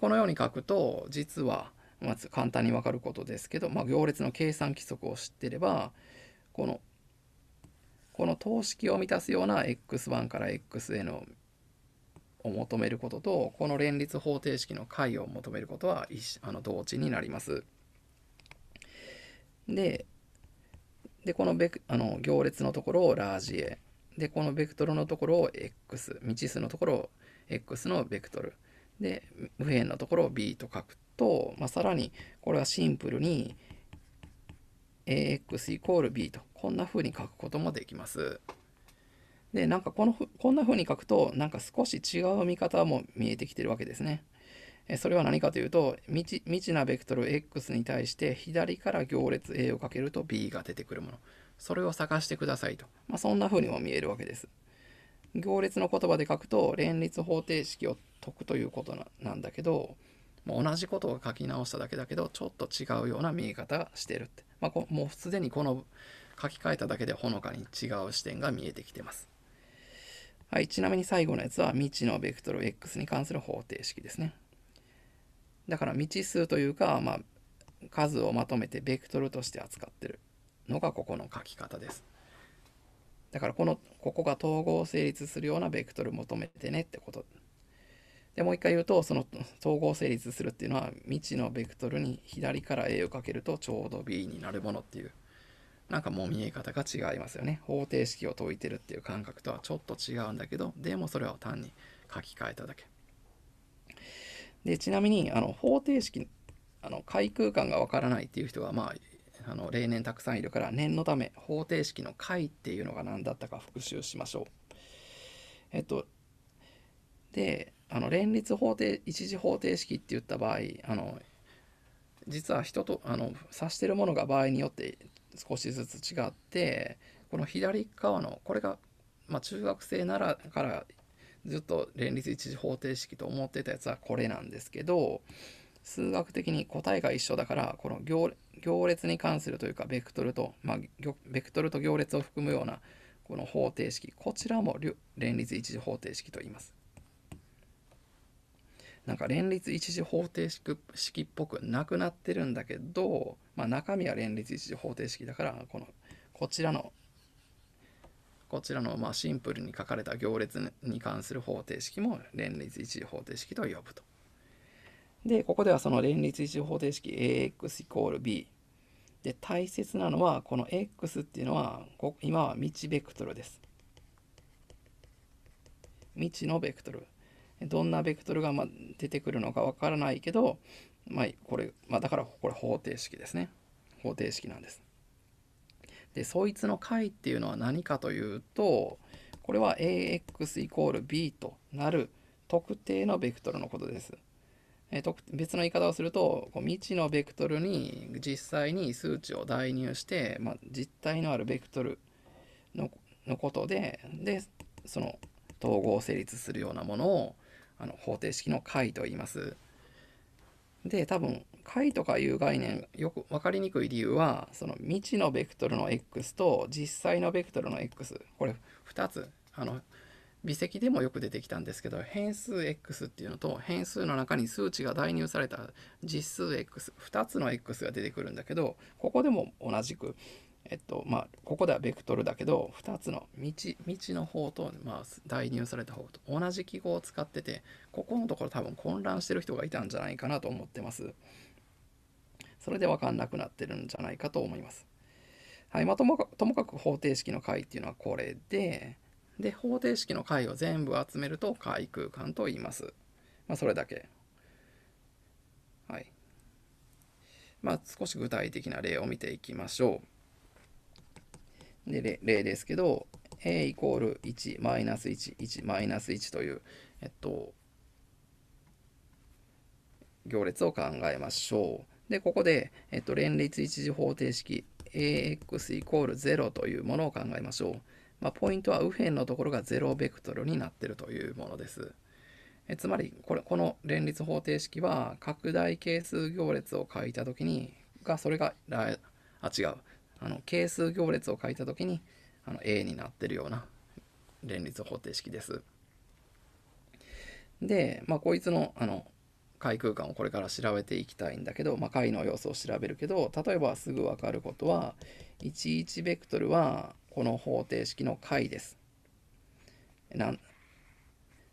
このように書くと、実は、まず簡単にわかることですけど、まあ、行列の計算規則を知ってれば、この、この等式を満たすような x1 から xn をを求めることとこの連立方程式の解を求めることはあの同値になります。でで、このベクあの行列のところをラージ A。で、このベクトルのところを X。未知数のところを X のベクトル。で、右辺のところを B と書くと、まあ、さらにこれはシンプルに AX イコール B と、こんな風に書くこともできます。で、なんかこのこんな風に書くと、なんか少し違う見方も見えてきてるわけですね。それは何かというと未知なベクトル X に対して左から行列 A をかけると B が出てくるものそれを探してくださいと、まあ、そんな風にも見えるわけです行列の言葉で書くと連立方程式を解くということなんだけど同じことを書き直しただけだけどちょっと違うような見え方がしてるって、まあ、もうすでにこの書き換えただけでほのかに違う視点が見えてきてますはい、ちなみに最後のやつは未知のベクトル X に関する方程式ですね。だから未知数というか、まあ、数をまとめてベクトルとして扱ってるのがここの書き方です。だからこの、ここが統合成立するようなベクトル求めてねってこと。で、もう一回言うと、その統合成立するっていうのは、未知のベクトルに左から A をかけるとちょうど B になるものっていう、なんかもう見え方が違いますよね。方程式を解いてるっていう感覚とはちょっと違うんだけど、でもそれは単に書き換えただけ。でちなみにあの方程式あの解空間がわからないっていう人が、まああの例年たくさんいるから念のため方程式の解っていうのが何だったか復習しましょう。えっとであの連立方程一次方程式って言った場合あの実は人とあの指してるものが場合によって少しずつ違ってこの左側のこれが、まあ、中学生ならからずっと連立一次方程式と思ってたやつはこれなんですけど数学的に答えが一緒だからこの行列に関するというかベクトルと、まあ、ベクトルと行列を含むようなこの方程式こちらも連立一次方程式と言います。なんか連立一次方程式っぽくなくなってるんだけど、まあ、中身は連立一次方程式だからこのこちらのこちらのまシンプルに書かれた行列に関する方程式も連立一次方程式と呼ぶと。で、ここではその連立一次方程式 ax イコール b。で、大切なのはこの x っていうのは今は未知ベクトルです。未知のベクトル。どんなベクトルがま出てくるのかわからないけど、まあ、これ、まあ、だからこれ方程式ですね。方程式なんです。でそいつの解っていうのは何かというとこれは ax イコール b となる特定のベクトルのことです。え別の言い方をするとこう未知のベクトルに実際に数値を代入して、まあ、実体のあるベクトルののことででその統合成立するようなものをあの方程式の解と言います。で多分解とかいう概念よく分かりにくい理由はその未知のベクトルの x と実際のベクトルの x これ2つあの微積でもよく出てきたんですけど変数 x っていうのと変数の中に数値が代入された実数 x2 つの x が出てくるんだけどここでも同じくえっとまあここではベクトルだけど2つの道道の方と、まあ、代入された方と同じ記号を使っててここのところ多分混乱してる人がいたんじゃないかなと思ってます。それで分かんなくなってるんじゃないかと思います。はいまあ、ともかともかく方程式の解っていうのはこれで、で、方程式の解を全部集めると解空間と言います。まあ、それだけ。はい。まあ、少し具体的な例を見ていきましょう。で、例ですけど、a イコール1、マイナス1、1、マイナス1という、えっと、行列を考えましょう。で、ここで、えっと、連立一次方程式 ax イコール0というものを考えましょう。まあ、ポイントは右辺のところが0ベクトルになってるというものです。えつまりこれ、この連立方程式は拡大係数行列を書いた時に、がそれが、あ、違う。あの係数行列を書いた時にあの A になってるような連立方程式です。で、まあ、こいつのあの海空間をこれから調べていきたいんだけど、まあ、解の様子を調べるけど例えばすぐ分かることは11ベクトルはこの方程式の解です。なん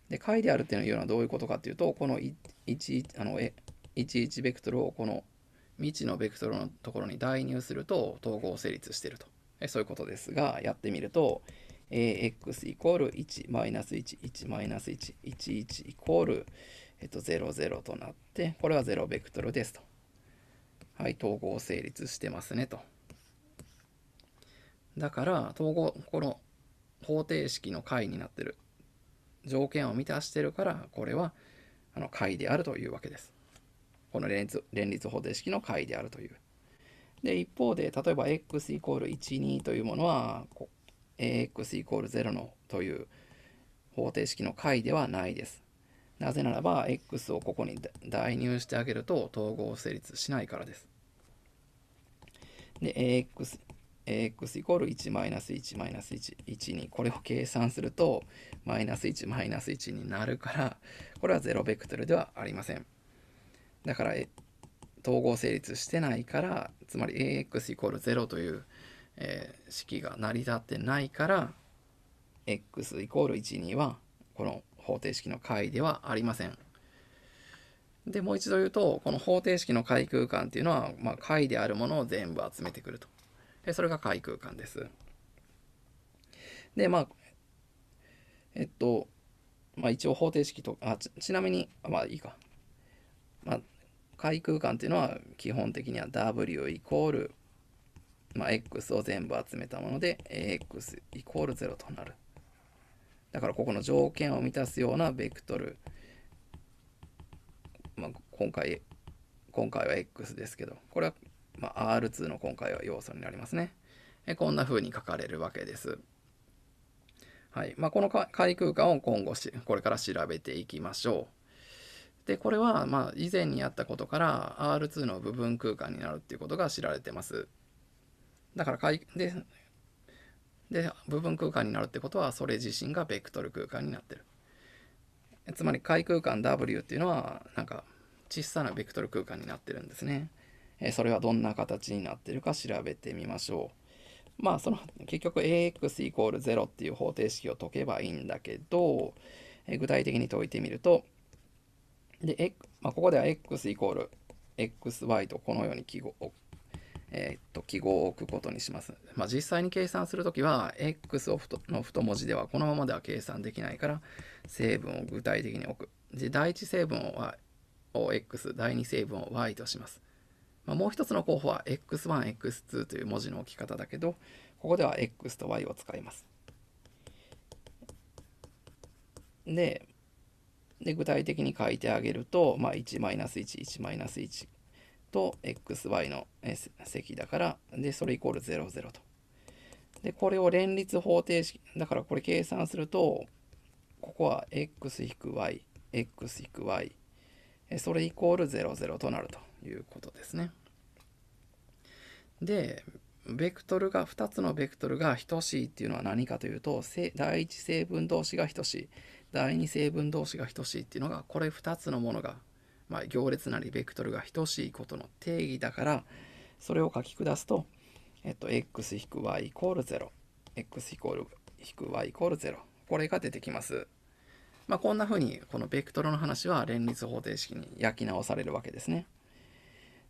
で解であるっていうのはどういうことかっていうとこの11あの11ベクトルをこの未知のベクトルのところに代入すると統合成立してるとえそういうことですがやってみると ax イコール1マイナス11マイナス111イコール1えっと、00となって、これは0ベクトルですと。はい、統合成立してますねと。だから、統合、この方程式の解になってる。条件を満たしてるから、これはあの解であるというわけです。この連立連立方程式の解であるという。で、一方で、例えば x イコール1、2というものは、ax イコール0のという方程式の解ではないです。なぜならば、X をここに代入してあげると統合成立しないからです。で、AX、AX イコール1マイナス1マイナス1、1に、これを計算すると、マイナス1マイナス1になるから、これはゼロベクトルではありません。だから、統合成立してないから、つまり AX イコール0という、えー、式が成り立ってないから、X イコール12は、この方程式の解ではありません。で、もう一度言うと、この方程式の解空間っていうのは、まあ、解であるものを全部集めてくると。で、それが解空間です。で、まあ、えっと、まあ、一応方程式と、あち、ちなみに、まあいいか。まあ、解空間っていうのは基本的には W イコール、まあ、X を全部集めたもので、AX イコール0となる。だからここの条件を満たすようなベクトル、まあ、今回、今回は X ですけど、これは、まあ、R2 の今回は要素になりますね。えこんな風に書かれるわけです。はいまあ、この仮空間を今後し、これから調べていきましょう。でこれはまあ以前にやったことから R2 の部分空間になるっていうことが知られてます。だからでで部分空間になるってことはそれ自身がベクトル空間になってるつまり解空間 W っていうのはなんか小さなベクトル空間になってるんですね、えそれはどんな形になってるか調べてみましょうまあその結局 AX イコール0っていう方程式を解けばいいんだけど、え具体的に解いてみるとで、まあ、ここでは x イコール xy とこのように記号えー、っと、記号を置くことにします。まあ、実際に計算するときは、x をの太文字ではこのままでは計算できないから、成分を具体的に置く。で、第1成分を x、第2成分を y とします。まあ、もう一つの候補は x1、x2 という文字の置き方だけど、ここでは x と y を使います。で、で具体的に書いてあげると、まあ、1-1、1-1、と xy の積だから、で、それイコール00と。で、これを連立方程式、だからこれ計算すると、ここは x-y、x-y、それイコール00となるということですね。で、ベクトルが、2つのベクトルが等しいっていうのは何かというと、第1成分同士が等しい、第2成分同士が等しいっていうのが、これ2つのものがまあ、行列なりベクトルが等しいことの定義だからそれを書き下すと、えっと、x-y イコール 0x イコール y イコール0これが出てきます。まあ、こんなふうにこのベクトルの話は連立方程式に焼き直されるわけですね。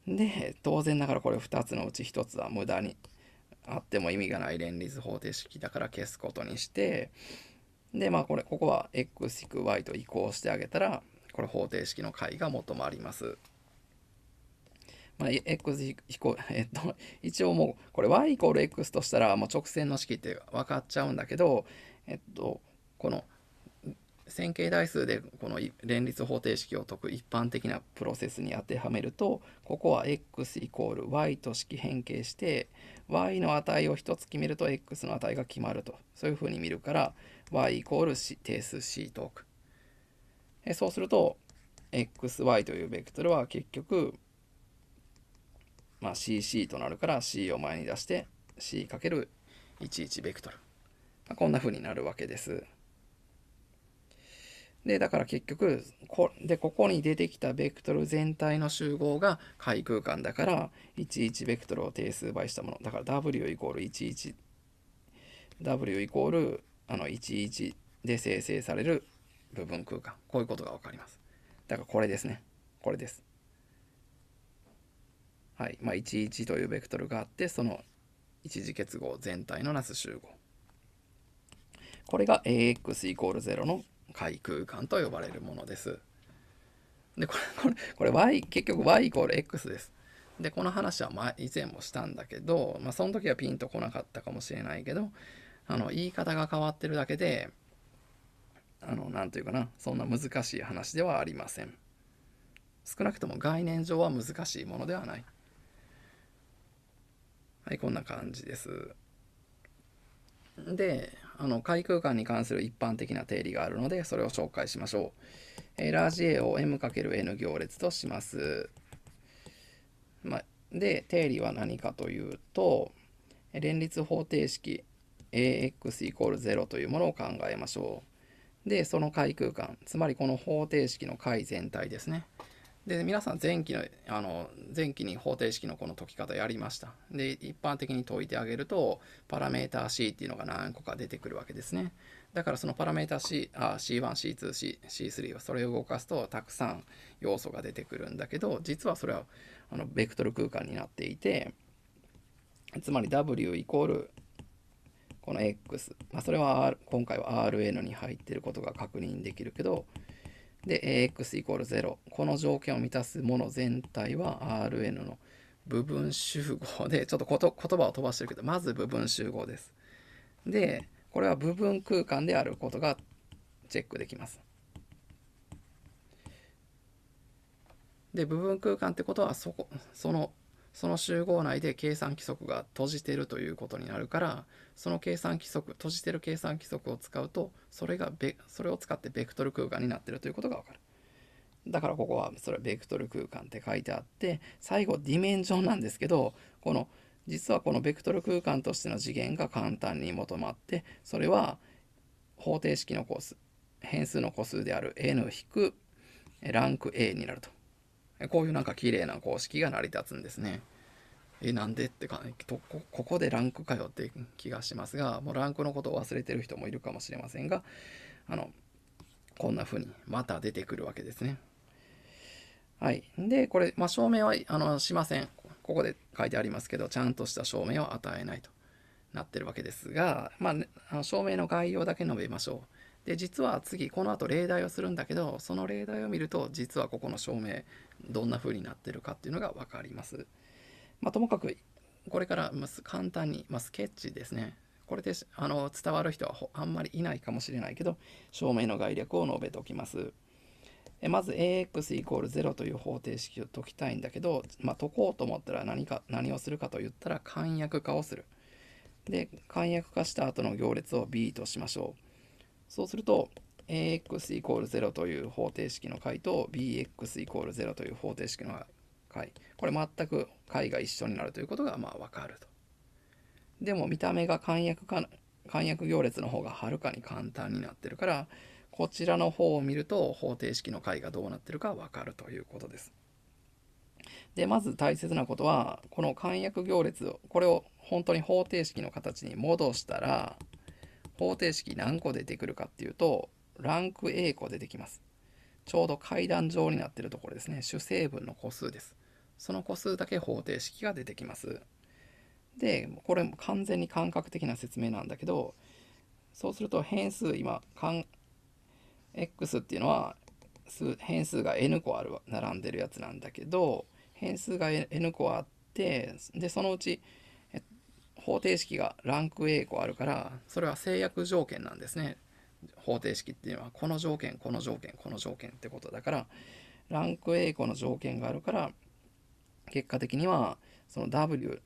で当然ながらこれ2つのうち1つは無駄にあっても意味がない連立方程式だから消すことにしてでまあこれここは x 引く y と移行してあげたらこれ方程式の解が求まります。まあ、x えっと、一応もうこれ y イコール x としたらもう直線の式って分かっちゃうんだけど、えっと、この線形代数でこの連立方程式を解く一般的なプロセスに当てはめるとここは x イコール y と式変形して y の値を1つ決めると x の値が決まるとそういうふうに見るから y イコール定数 c と置く。えそうすると xy というベクトルは結局、まあ、cc となるから c を前に出して c×11 ベクトル、まあ、こんな風になるわけです。でだから結局こでここに出てきたベクトル全体の集合が回空間だから11ベクトルを定数倍したものだから w イコール 11w イコールあの11で生成される部分空間こういうことが分かりますだからこれですねこれですはいまあ11というベクトルがあってその一次結合全体のなす集合これが ax イコール0の解空間と呼ばれるものですでこれこれこれ y 結局 y イコール x ですでこの話は前以前もしたんだけど、まあ、その時はピンとこなかったかもしれないけどあの言い方が変わってるだけであの何ていうかなそんな難しい話ではありません少なくとも概念上は難しいものではないはいこんな感じですであの海空間に関する一般的な定理があるのでそれを紹介しましょう、えー、ラージ A を M×N 行列とします、まで定理は何かというと連立方程式 AX=0 というものを考えましょうで、その解空間、つまりこの方程式の解全体ですね。で、皆さん前期の、あの、前期に方程式のこの解き方やりました。で、一般的に解いてあげると、パラメータ C っていうのが何個か出てくるわけですね。だからそのパラメータ C、あ、C1、C2、C、C3 をそれを動かすとたくさん要素が出てくるんだけど、実はそれは、あの、ベクトル空間になっていて、つまり W イコールこの X、まあ、それは、R、今回は Rn に入っていることが確認できるけど、で、ax イコール0。この条件を満たすもの全体は Rn の部分集合で、ちょっとこと言葉を飛ばしてるけど、まず部分集合です。で、これは部分空間であることがチェックできます。で、部分空間ってことは、そこ、その、その集合内で計算規則が閉じてるということになるから、その計算規則閉じてる計算規則を使うとそれがそれを使ってベクトル空間になってるということがわかるだからここはそれはベクトル空間って書いてあって最後ディメンジョンなんですけどこの実はこのベクトル空間としての次元が簡単に求まってそれは方程式の個数変数の個数である n ランク A になるとこういうなんか綺麗な公式が成り立つんですね。えなんでってかとこここでランクかよって気がしますがもうランクのことを忘れてる人もいるかもしれませんがあのこんな風にまた出てくるわけですね。はい、でこれ、まあ、証明はあのしませんここで書いてありますけどちゃんとした証明を与えないとなってるわけですが、まあ、ね、あの証明の概要だけ述べましょう。で実は次この後例題をするんだけどその例題を見ると実はここの証明どんな風になってるかっていうのが分かります。まあ、ともかくこれから簡単に、まあ、スケッチですねこれであの伝わる人はあんまりいないかもしれないけど証明の概略を述べておきますえまず ax イコール0という方程式を解きたいんだけど、まあ、解こうと思ったら何か何をするかと言ったら簡約化をするで簡約化した後の行列を b としましょうそうすると ax イコール0という方程式の解と bx イコール0という方程式の解これ全く解が一緒になるということがまあ分かると。でも見た目が簡約か簡約行列の方がはるかに簡単になってるからこちらの方を見ると方程式の解がどうなってるか分かるということです。でまず大切なことはこの簡約行列をこれを本当に方程式の形に戻したら方程式何個出てくるかっていうとランク A 個出てきます。ちょうど階段状になってるところですね。主成分の個数です。その個数だけ方程式が出てきます。でこれも完全に感覚的な説明なんだけどそうすると変数今 x っていうのは変数が n 個ある並んでるやつなんだけど変数が n 個あってでそのうち方程式がランク A 個あるからそれは制約条件なんですね方程式っていうのはこの条件この条件この条件ってことだからランク A 個の条件があるから結果的にはその W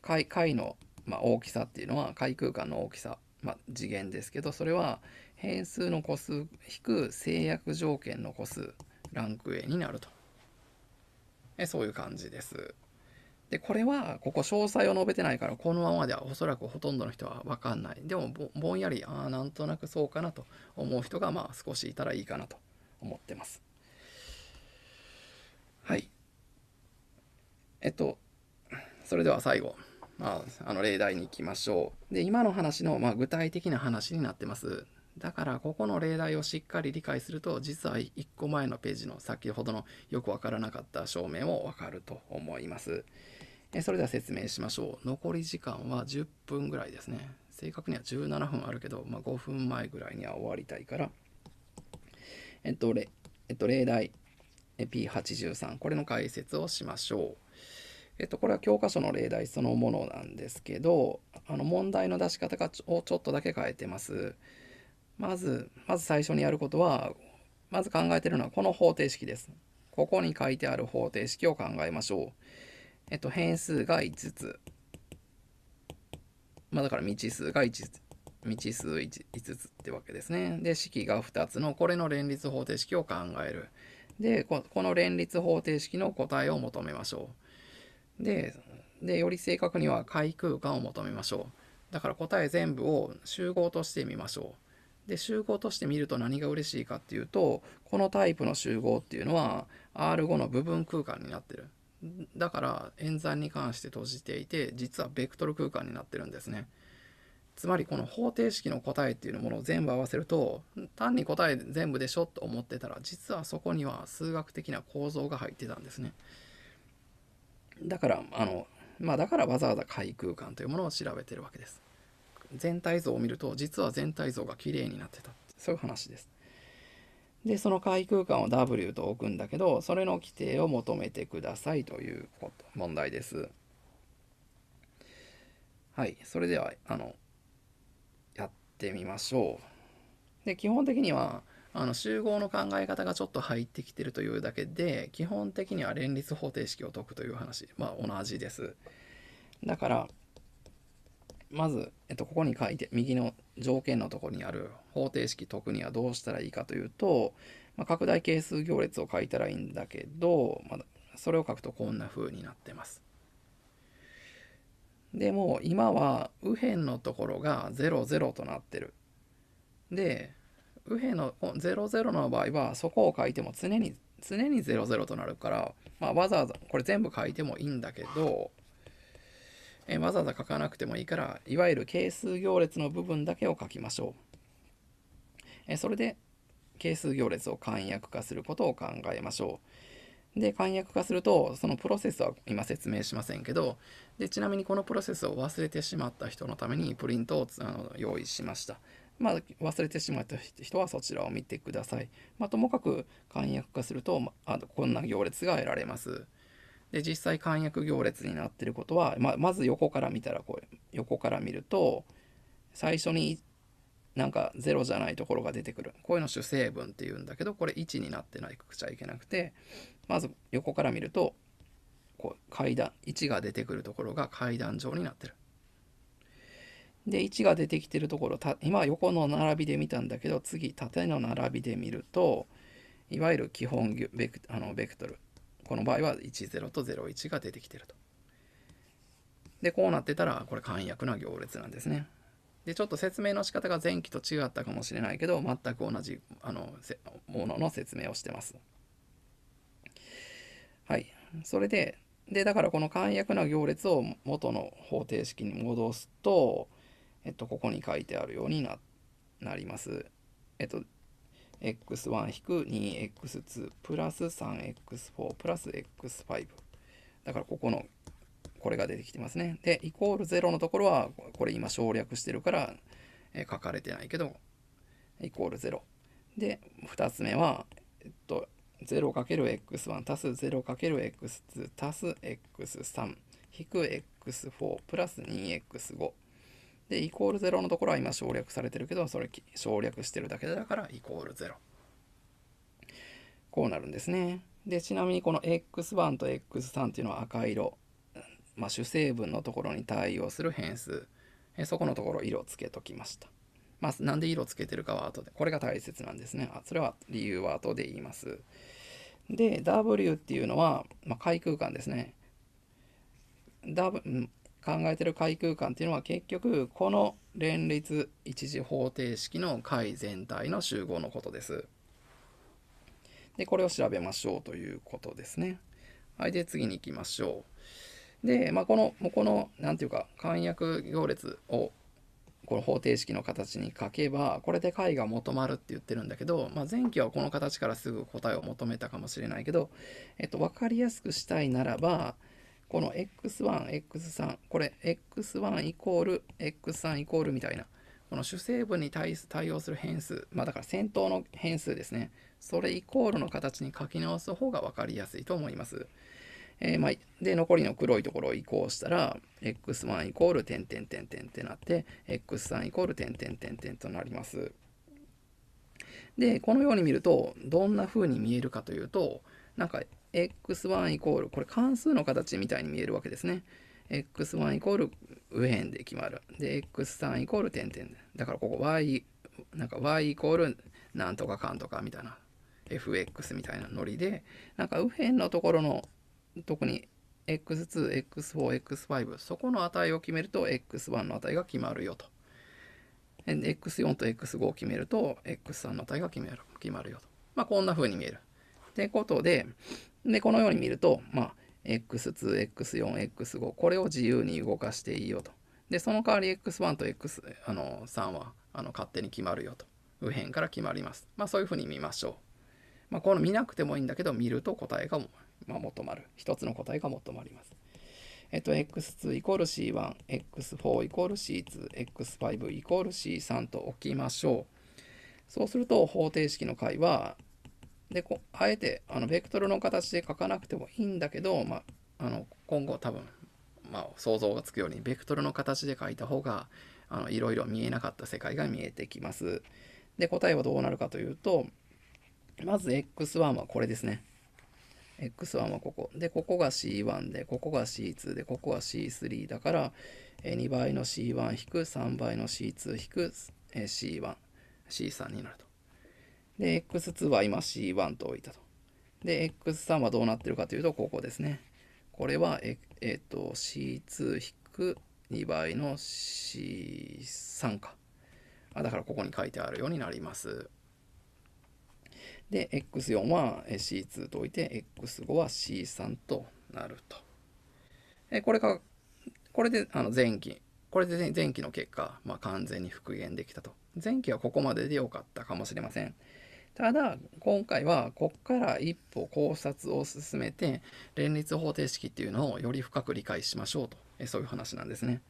解解の、まあ、大きさっていうのは解空間の大きさ、まあ、次元ですけどそれは変数の個数引く制約条件の個数ランク A になるとえそういう感じです。でこれはここ詳細を述べてないからこのままではおそらくほとんどの人は分かんないでもぼんやりああなんとなくそうかなと思う人がまあ少しいたらいいかなと思ってます。はいえっと、それでは最後、まあ、あの例題に行きましょう。で、今の話の、まあ、具体的な話になってます。だから、ここの例題をしっかり理解すると、実は1個前のページの先ほどのよくわからなかった証明もわかると思います。えそれでは説明しましょう。残り時間は10分ぐらいですね。正確には17分あるけど、まあ、5分前ぐらいには終わりたいから、えっと、れえっと、例題 P83、これの解説をしましょう。えっと、これは教科書の例題そのものなんですけど、あの問題の出し方をちょっとだけ変えてます。まず、まず最初にやることは、まず考えてるのはこの方程式です。ここに書いてある方程式を考えましょう。えっと、変数が5つ。まあ、だから未知数が5つ。未知数 5, 5つってわけですね。で、式が2つの、これの連立方程式を考える。で、この連立方程式の答えを求めましょう。ででより正確には解空間を求めましょうだから答え全部を集合としてみましょうで集合として見ると何が嬉しいかっていうとこのタイプの集合っていうのは R5 の部分空間になってるだから演算に関して閉じていて実はベクトル空間になってるんですねつまりこの方程式の答えっていうものを全部合わせると単に答え全部でしょと思ってたら実はそこには数学的な構造が入ってたんですね。だからあの、まあ、だからわざわざ海空間というものを調べてるわけです。全体像を見ると実は全体像が綺麗になってたそういう話です。でその海空間を W と置くんだけどそれの規定を求めてくださいということ問題です。はいそれではあのやってみましょう。で基本的にはあの集合の考え方がちょっと入ってきてるというだけで基本的には連立方程式を解くという話まあ同じですだからまず、えっと、ここに書いて右の条件のところにある方程式解くにはどうしたらいいかというと、まあ、拡大係数行列を書いたらいいんだけど、まあ、それを書くとこんな風になってますでも今は右辺のところが00となってるで右辺の00の場合はそこを書いても常に常に00となるから、まあ、わざわざこれ全部書いてもいいんだけどえわざわざ書かなくてもいいからいわゆる係数行列の部分だけを書きましょうえそれで係数行列を簡約化することを考えましょうで簡約化するとそのプロセスは今説明しませんけどでちなみにこのプロセスを忘れてしまった人のためにプリントをあの用意しましたまあ、忘れてしまった人はそちらを見てください。まあ、ともかく簡約化すると、まあ、こんな行列が得られます。で実際簡約行列になってることは、まあ、まず横から見たらこう横から見ると最初になんか0じゃないところが出てくるこういうの主成分っていうんだけどこれ1になってなくちゃいけなくてまず横から見るとこう階段1が出てくるところが階段状になってるで1が出てきてるところ今横の並びで見たんだけど次縦の並びで見るといわゆる基本ベクあのベクトルこの場合は10と01が出てきてると。でこうなってたらこれ簡約な行列なんですね。でちょっと説明の仕方が前期と違ったかもしれないけど全く同じあのものの説明をしてます。はい。それで、で、だからこの簡約な行列を元の方程式に戻すと、えっと、ここに書いてあるようにななります。えっと、x1-2x2 プラス 3x4 プラス x5 だからここのこれが出てきてますね。で、イコール0のところは、これ今省略してるから、え書かれてないけど、イコール0。で、2つ目は、えっと、0×x1 足す 0×x2 足す x3 引く x4 プラス 2x5 で、イコール0のところは今省略されてるけど、それ省略してるだけだからイコール0。こうなるんですね。で、ちなみにこの x1 と x3 っていうのは赤色。まあ、主成分のところに対応する変数。えそこのところ色をつけときました。まあ、なんで色つけてるかは後で。これが大切なんですね。あそれは理由は後で言います。で、W っていうのは、まあ、海空間ですね。W 考えてる回空間っていうのは結局この連立一次方程式の解全体の集合のことです。で、これを調べましょうということですね。はい、で、次に行きましょう。で、まあ、この、もこの、何ていうか、簡約行列を、この方程式の形に書けば、これで解が求まるって言ってるんだけど、まあ、前期はこの形からすぐ答えを求めたかもしれないけど、えっと、分かりやすくしたいならば、この x1、x3、これ x1 イコール x3 イコールみたいな、この主成分に対応する変数、まあだから先頭の変数ですね。それイコールの形に書き直す方が分かりやすいと思います。えー、まあ、で、残りの黒いところを移行したら、x1 イコール点点点点ってなって、x3 イコール点点点点となります。で、このように見ると、どんな風に見えるかというと、なんか x1 イコール、これ関数の形みたいに見えるわけですね。x1 イコール右辺で決まる。で、x3 イコール点々。だからここ y、なんか y イコールなんとかかんとかみたいな、fx みたいなノリで、なんか右辺のところの、特に x2、x4、x5、そこの値を決めると x1 の値が決まるよと。x4 と x5 を決めると x3 の値が決める決まるよと。まあこんな風に見える。ってことで、で、このように見ると、まあ、x2、x4、x5、これを自由に動かしていいよと。で、その代わり x1 と x、あの、3は、あの、勝手に決まるよと。右辺から決まります。まあ、そういうふうに見ましょう。まあ、この見なくてもいいんだけど、見ると答えが、まあ、求まる。一つの答えが求まります。えっと、x2 イコール c1、x4 イコール c2、x5 イコール c3 と置きましょう。そうすると、方程式の解は、でこあえてあのベクトルの形で書かなくてもいいんだけど、まあ、あの今後多分、まあ、想像がつくようにベクトルの形で書いた方があのいろいろ見えなかった世界が見えてきます。で答えはどうなるかというとまず x1 はこれですね。x1 はここ。で、ここが c1 で、ここが c2 で、ここが c3 だから、え2倍の c1 引く3倍の c2 引く c1、c3 になると。で、X2 は今 C1 と置いたと。で、X3 はどうなってるかというと、ここですね。これは、えっ、えー、と、C2-2 倍の C3 か。あだからここに書いてあるようになります。で、X4 は C2 と置いて、X5 は C3 となると。えこれが、これであの前期、これで前期の結果、まあ、完全に復元できたと。前期はここまででよかったかもしれません。ただ今回はこっから一歩考察を進めて連立方程式っていうのをより深く理解しましょうとえそういう話なんですね。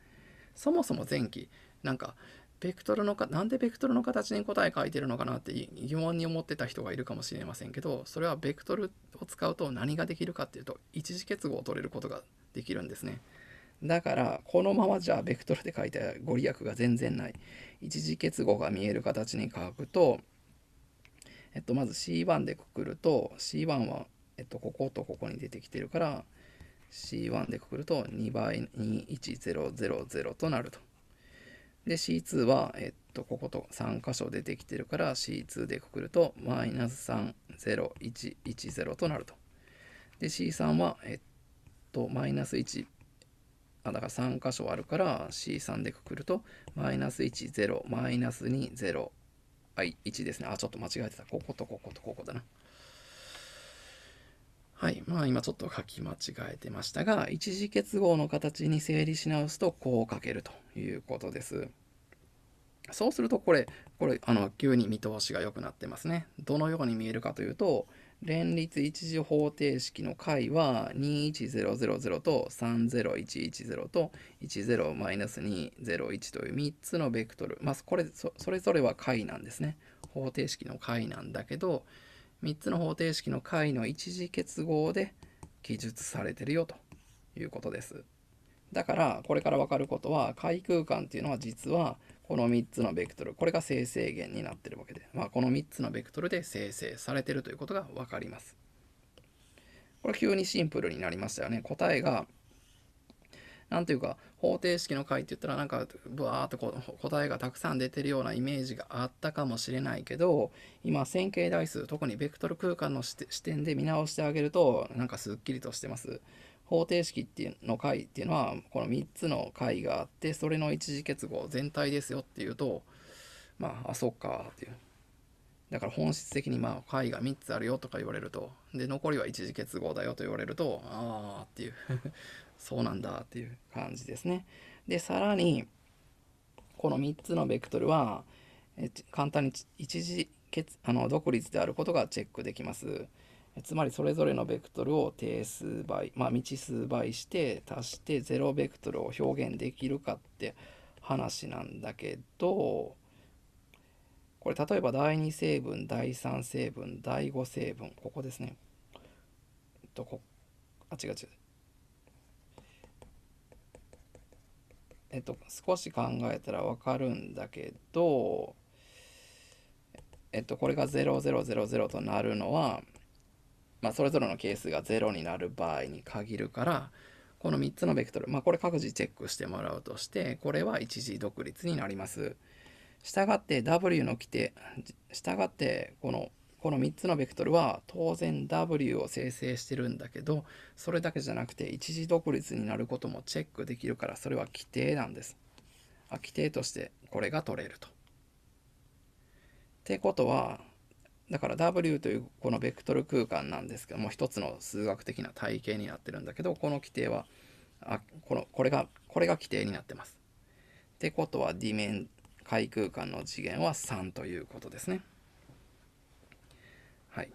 そもそも前期なんかベクトルのかなんでベクトルの形に答え書いてるのかなって疑問に思ってた人がいるかもしれませんけどそれはベクトルを使うと何ができるかっていうと一次結合を取れることができるんですね。だからこのままじゃベクトルで書いたご利益が全然ない一次結合が見える形に書くとえっと、まず C1 でくくると C1 は、えっと、こことここに出てきてるから C1 でくくると2倍21000となると。で C2 は、えっと、ここと3箇所出てきてるから C2 でくくるとマイナス30110となると。で C3 は、えっと、マイナス1あだから3箇所あるから C3 でくくるとマイナス10マイナス20はい、1ですね。あ、ちょっと間違えてた。こことこことここだな。はい。まあ今ちょっと書き間違えてましたが、一次結合の形に整理し直すとこう書けるということです。そうするとこれ、これ、あの、急に見通しが良くなってますね。どのように見えるかというと、連立一次方程式の解は21000と30110と10-201という3つのベクトル、まあ、これそれぞれは解なんですね方程式の解なんだけど3つの方程式の解の一次結合で記述されてるよということですだからこれから分かることは解空間っていうのは実はこの3つのベクトル、これが生成源になってるわけで、まあ、この3つのベクトルで生成されてるということが分かります。これ急にシンプルになりましたよね。答えが、なんというか、方程式の解って言ったらなんか、ブワーっとこ答えがたくさん出てるようなイメージがあったかもしれないけど、今、線形代数、特にベクトル空間の視点で見直してあげると、なんかすっきりとしてます。方程式っていうの解っていうのはこの3つの解があってそれの一次結合全体ですよっていうとまああそっかっていうだから本質的にまあ解が3つあるよとか言われるとで残りは一次結合だよと言われるとああっていう そうなんだっていう感じですねでさらにこの3つのベクトルは簡単に一次結あの独立であることがチェックできます。つまりそれぞれのベクトルを定数倍、まあ、未知数倍して足して0ベクトルを表現できるかって話なんだけどこれ例えば第2成分第3成分第5成分ここですね。えっとこあ違う違う。えっと少し考えたら分かるんだけどえっとこれが0000となるのはまあ、それぞれの係数が0になる場合に限るからこの3つのベクトル、まあ、これ各自チェックしてもらうとしてこれは一時独立になります。したがって W の規定したがってこのこの3つのベクトルは当然 W を生成してるんだけどそれだけじゃなくて一時独立になることもチェックできるからそれは規定なんです。あ規定としてこれが取れると。ってことはだから W というこのベクトル空間なんですけども一つの数学的な体系になってるんだけどこの規定はあこのこれがこれが規定になってます。ってことはディメン海空間の次元は3ということですね。はい、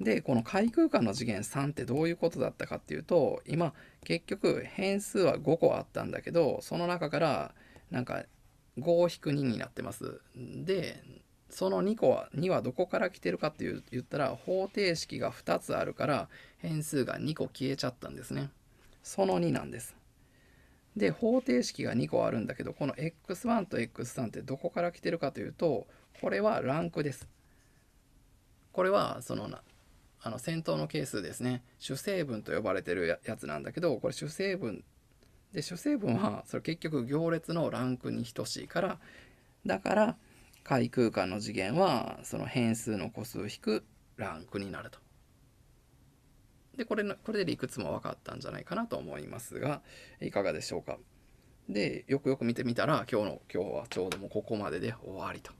でこの海空間の次元3ってどういうことだったかっていうと今結局変数は5個あったんだけどその中からなんか5-2になってます。でその2個は2はどこから来てるかっていう言ったら方程式が2つあるから変数が2個消えちゃったんですね。その2なんです。で方程式が2個あるんだけどこの x1 と x3 ってどこから来てるかというとこれはランクです。これはそのあの先頭の係数ですね主成分と呼ばれてるやつなんだけどこれ主成分で主成分はそれ結局行列のランクに等しいからだから解空間の次元はその変数の個数引くランクになると。でこれのこれでいくつも分かったんじゃないかなと思いますがいかがでしょうか。でよくよく見てみたら今日の今日はちょうどもうここまでで終わりと。